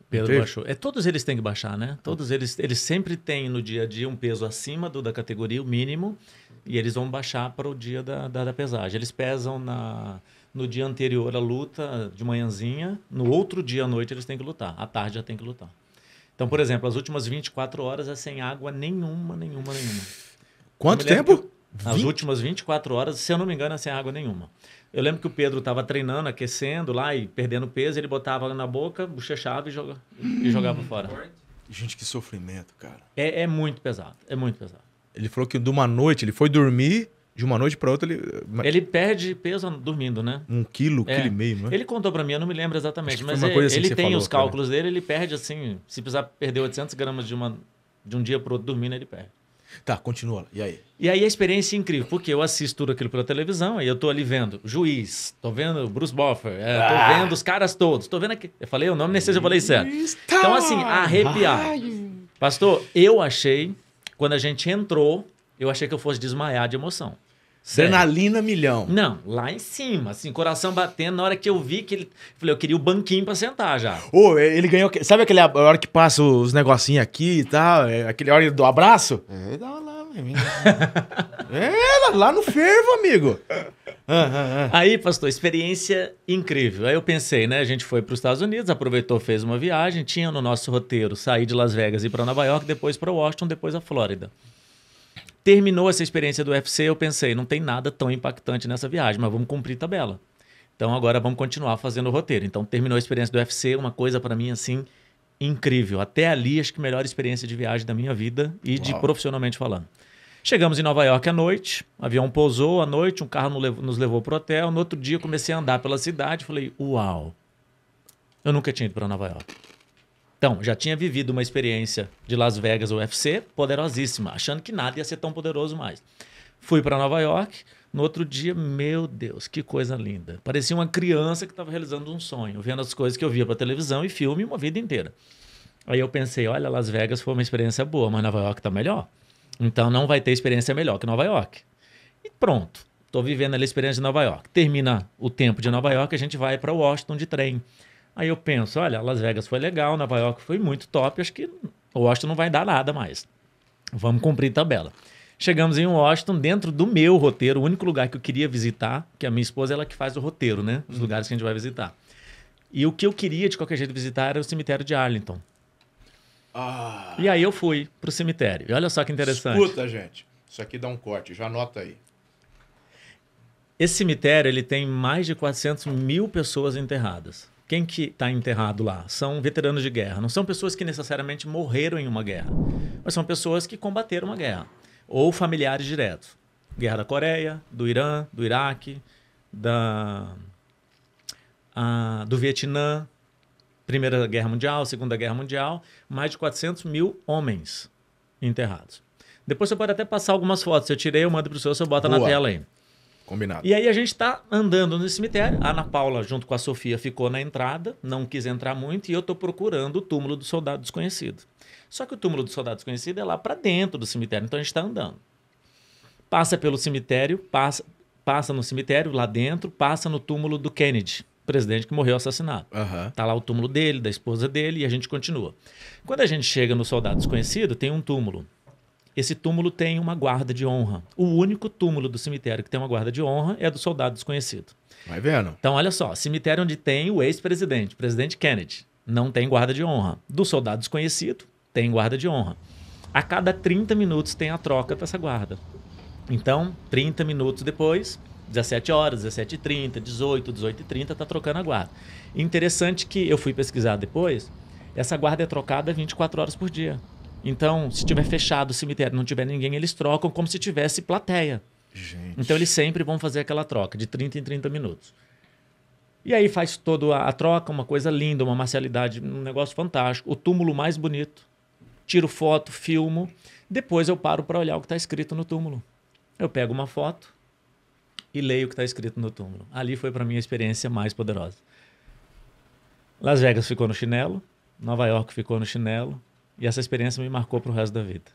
Pedro baixou. É, todos eles têm que baixar, né? Todos eles, eles sempre têm no dia a dia um peso acima do da categoria, o mínimo, e eles vão baixar para o dia da, da, da pesagem. Eles pesam na, no dia anterior à luta, de manhãzinha, no outro dia à noite eles têm que lutar, à tarde já tem que lutar. Então, por exemplo, as últimas 24 horas é sem água nenhuma, nenhuma, nenhuma. Quanto tempo? Eu, as últimas 24 horas, se eu não me engano, é sem água nenhuma. Eu lembro que o Pedro estava treinando, aquecendo lá e perdendo peso, ele botava na boca, bochechava e, joga, e jogava fora. Gente, que sofrimento, cara. É, é muito pesado, é muito pesado. Ele falou que de uma noite, ele foi dormir, de uma noite para outra ele... Ele perde peso dormindo, né? Um quilo, é. quilo e meio, é? Ele contou para mim, eu não me lembro exatamente, mas ele, é, assim ele tem falou, os cálculos cara. dele, ele perde assim, se precisar perder 800 gramas de, uma, de um dia para outro dormindo, ele perde. Tá, continua. E aí? E aí a experiência é incrível, porque eu assisto tudo aquilo pela televisão, aí eu tô ali vendo Juiz, tô vendo Bruce Buffer, é, tô ah. vendo os caras todos, tô vendo aqui. Eu falei o nome, nem sei se eu falei certo. Então, assim, arrepiar. Ai. Pastor, eu achei, quando a gente entrou, eu achei que eu fosse desmaiar de emoção. Adrenalina milhão. Não, lá em cima, assim, coração batendo. Na hora que eu vi que ele. Falei, eu queria o banquinho pra sentar já. Ô, ele ganhou. Sabe aquele a hora que passa os negocinhos aqui e tal? É, aquele hora do abraço? É, dá lá, É, lá no fervo, amigo. Aí, pastor, experiência incrível. Aí eu pensei, né? A gente foi para os Estados Unidos, aproveitou, fez uma viagem. Tinha no nosso roteiro sair de Las Vegas e ir para Nova York, depois para Washington, depois a Flórida. Terminou essa experiência do UFC, eu pensei, não tem nada tão impactante nessa viagem, mas vamos cumprir tabela. Então agora vamos continuar fazendo o roteiro. Então terminou a experiência do UFC, uma coisa para mim assim incrível. Até ali acho que melhor experiência de viagem da minha vida e Uau. de profissionalmente falando. Chegamos em Nova York à noite, o avião pousou à noite, um carro nos levou para o hotel. No outro dia comecei a andar pela cidade, falei, uau, eu nunca tinha ido para Nova York. Então, já tinha vivido uma experiência de Las Vegas UFC poderosíssima, achando que nada ia ser tão poderoso mais. Fui para Nova York, no outro dia, meu Deus, que coisa linda. Parecia uma criança que estava realizando um sonho, vendo as coisas que eu via para televisão e filme uma vida inteira. Aí eu pensei, olha, Las Vegas foi uma experiência boa, mas Nova York está melhor. Então não vai ter experiência melhor que Nova York. E pronto, estou vivendo ali a experiência de Nova York. Termina o tempo de Nova York, a gente vai para Washington de trem. Aí eu penso, olha, Las Vegas foi legal, Nova York foi muito top, acho que Washington não vai dar nada mais. Vamos cumprir tabela. Chegamos em Washington, dentro do meu roteiro, o único lugar que eu queria visitar, que a minha esposa é ela que faz o roteiro, né? Os uhum. lugares que a gente vai visitar. E o que eu queria, de qualquer jeito, visitar era o cemitério de Arlington. Ah. E aí eu fui pro cemitério. E olha só que interessante. Escuta, gente. Isso aqui dá um corte, já anota aí. Esse cemitério ele tem mais de 400 mil pessoas enterradas. Quem que está enterrado lá? São veteranos de guerra. Não são pessoas que necessariamente morreram em uma guerra, mas são pessoas que combateram uma guerra ou familiares diretos. Guerra da Coreia, do Irã, do Iraque, da, a, do Vietnã, Primeira Guerra Mundial, Segunda Guerra Mundial, mais de 400 mil homens enterrados. Depois você pode até passar algumas fotos. Eu tirei, eu mando para o senhor, você bota Boa. na tela aí. Combinado. E aí a gente está andando no cemitério. A Ana Paula, junto com a Sofia, ficou na entrada, não quis entrar muito, e eu estou procurando o túmulo do soldado desconhecido. Só que o túmulo do soldado desconhecido é lá para dentro do cemitério, então a gente está andando. Passa pelo cemitério, passa, passa no cemitério lá dentro, passa no túmulo do Kennedy, presidente que morreu assassinado. Uhum. Tá lá o túmulo dele, da esposa dele, e a gente continua. Quando a gente chega no soldado desconhecido, tem um túmulo esse túmulo tem uma guarda de honra. O único túmulo do cemitério que tem uma guarda de honra é do soldado desconhecido. Vai vendo. Então, olha só: cemitério onde tem o ex-presidente, presidente Kennedy, não tem guarda de honra. Do soldado desconhecido, tem guarda de honra. A cada 30 minutos tem a troca dessa guarda. Então, 30 minutos depois, 17 horas, 17h30, 18, 18h30, está trocando a guarda. Interessante que eu fui pesquisar depois, essa guarda é trocada 24 horas por dia. Então, se tiver fechado o cemitério, não tiver ninguém, eles trocam como se tivesse plateia. Gente. Então, eles sempre vão fazer aquela troca de 30 em 30 minutos. E aí faz toda a, troca, uma coisa linda, uma marcialidade, um negócio fantástico. O túmulo mais bonito. Tiro foto, filmo. Depois eu paro para olhar o que está escrito no túmulo. Eu pego uma foto e leio o que está escrito no túmulo. Ali foi para mim a experiência mais poderosa. Las Vegas ficou no chinelo, Nova York ficou no chinelo, e essa experiência me marcou para o resto da vida.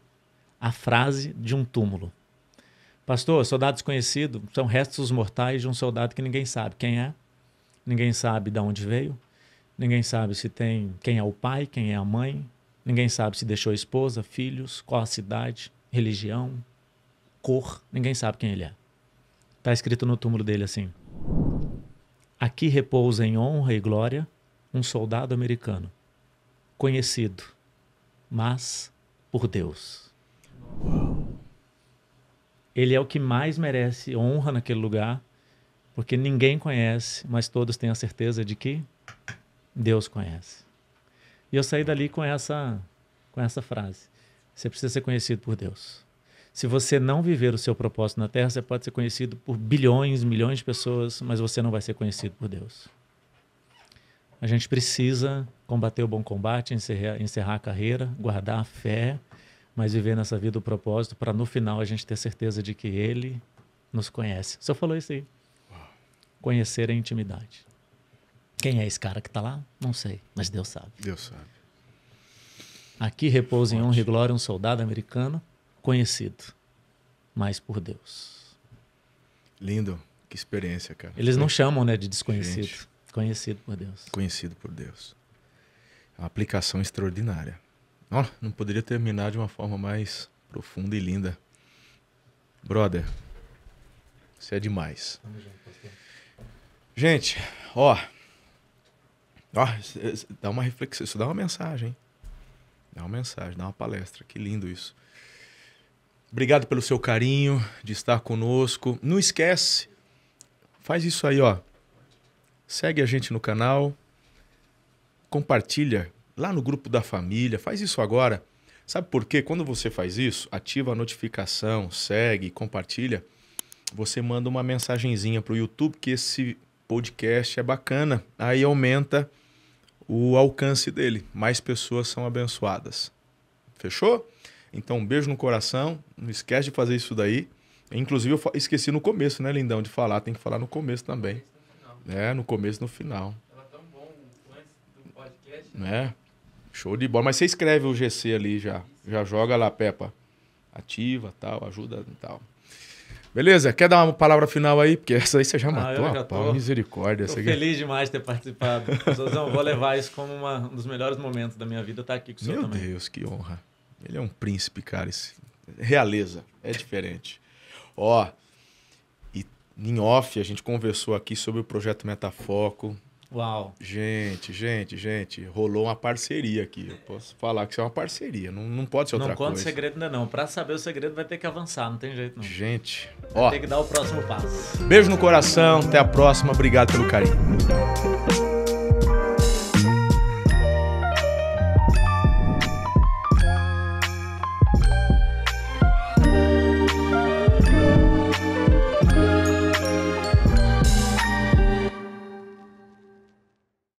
A frase de um túmulo. Pastor, soldado desconhecido são restos mortais de um soldado que ninguém sabe quem é, ninguém sabe de onde veio, ninguém sabe se tem quem é o pai, quem é a mãe, ninguém sabe se deixou esposa, filhos, qual a cidade, religião, cor, ninguém sabe quem ele é. Está escrito no túmulo dele assim: Aqui repousa em honra e glória um soldado americano, conhecido, mas por Deus. Ele é o que mais merece honra naquele lugar, porque ninguém conhece, mas todos têm a certeza de que Deus conhece. E eu saí dali com essa com essa frase. Você precisa ser conhecido por Deus. Se você não viver o seu propósito na Terra, você pode ser conhecido por bilhões, milhões de pessoas, mas você não vai ser conhecido por Deus. A gente precisa combater o bom combate, encerrar, encerrar a carreira, guardar a fé, mas viver nessa vida o propósito para no final a gente ter certeza de que Ele nos conhece. Você falou isso aí. Conhecer a intimidade. Quem é esse cara que está lá? Não sei, mas Deus sabe. Deus sabe. Aqui repousa em honra e glória um soldado americano conhecido, mas por Deus. Lindo, que experiência, cara. Eles não chamam, né, de desconhecido. Gente. Conhecido por Deus. Conhecido por Deus. É uma aplicação extraordinária. Oh, não poderia terminar de uma forma mais profunda e linda. Brother, você é demais. Gente, ó. ó dá uma reflexão, isso dá uma mensagem. Dá uma mensagem, dá uma palestra. Que lindo isso. Obrigado pelo seu carinho de estar conosco. Não esquece. Faz isso aí, ó segue a gente no canal, compartilha lá no grupo da família, faz isso agora. Sabe por quê? Quando você faz isso, ativa a notificação, segue, compartilha, você manda uma mensagenzinha para o YouTube que esse podcast é bacana. Aí aumenta o alcance dele. Mais pessoas são abençoadas. Fechou? Então, um beijo no coração. Não esquece de fazer isso daí. Inclusive, eu esqueci no começo, né, lindão, de falar. Tem que falar no começo também. É, no começo e no final. Tava tão bom antes do podcast. Né? É. Show de bola. Mas você escreve o GC ali já. Já joga lá, Peppa. Ativa, tal, ajuda e tal. Beleza? Quer dar uma palavra final aí? Porque essa aí você já ah, matou já a pau, misericórdia. Tô feliz aqui. demais de ter participado. Sozão, vou levar isso como uma, um dos melhores momentos da minha vida estar tá aqui com o Meu senhor Meu Deus, que honra. Ele é um príncipe, cara. Esse... Realeza. É diferente. Ó, em off, a gente conversou aqui sobre o projeto Metafoco. Uau. Gente, gente, gente, rolou uma parceria aqui. Eu posso falar que isso é uma parceria, não, não pode ser outra coisa. Não conta o segredo ainda não. Para saber o segredo vai ter que avançar, não tem jeito não. Gente, vai ó. Tem que dar o próximo passo. Beijo no coração, até a próxima, obrigado pelo carinho.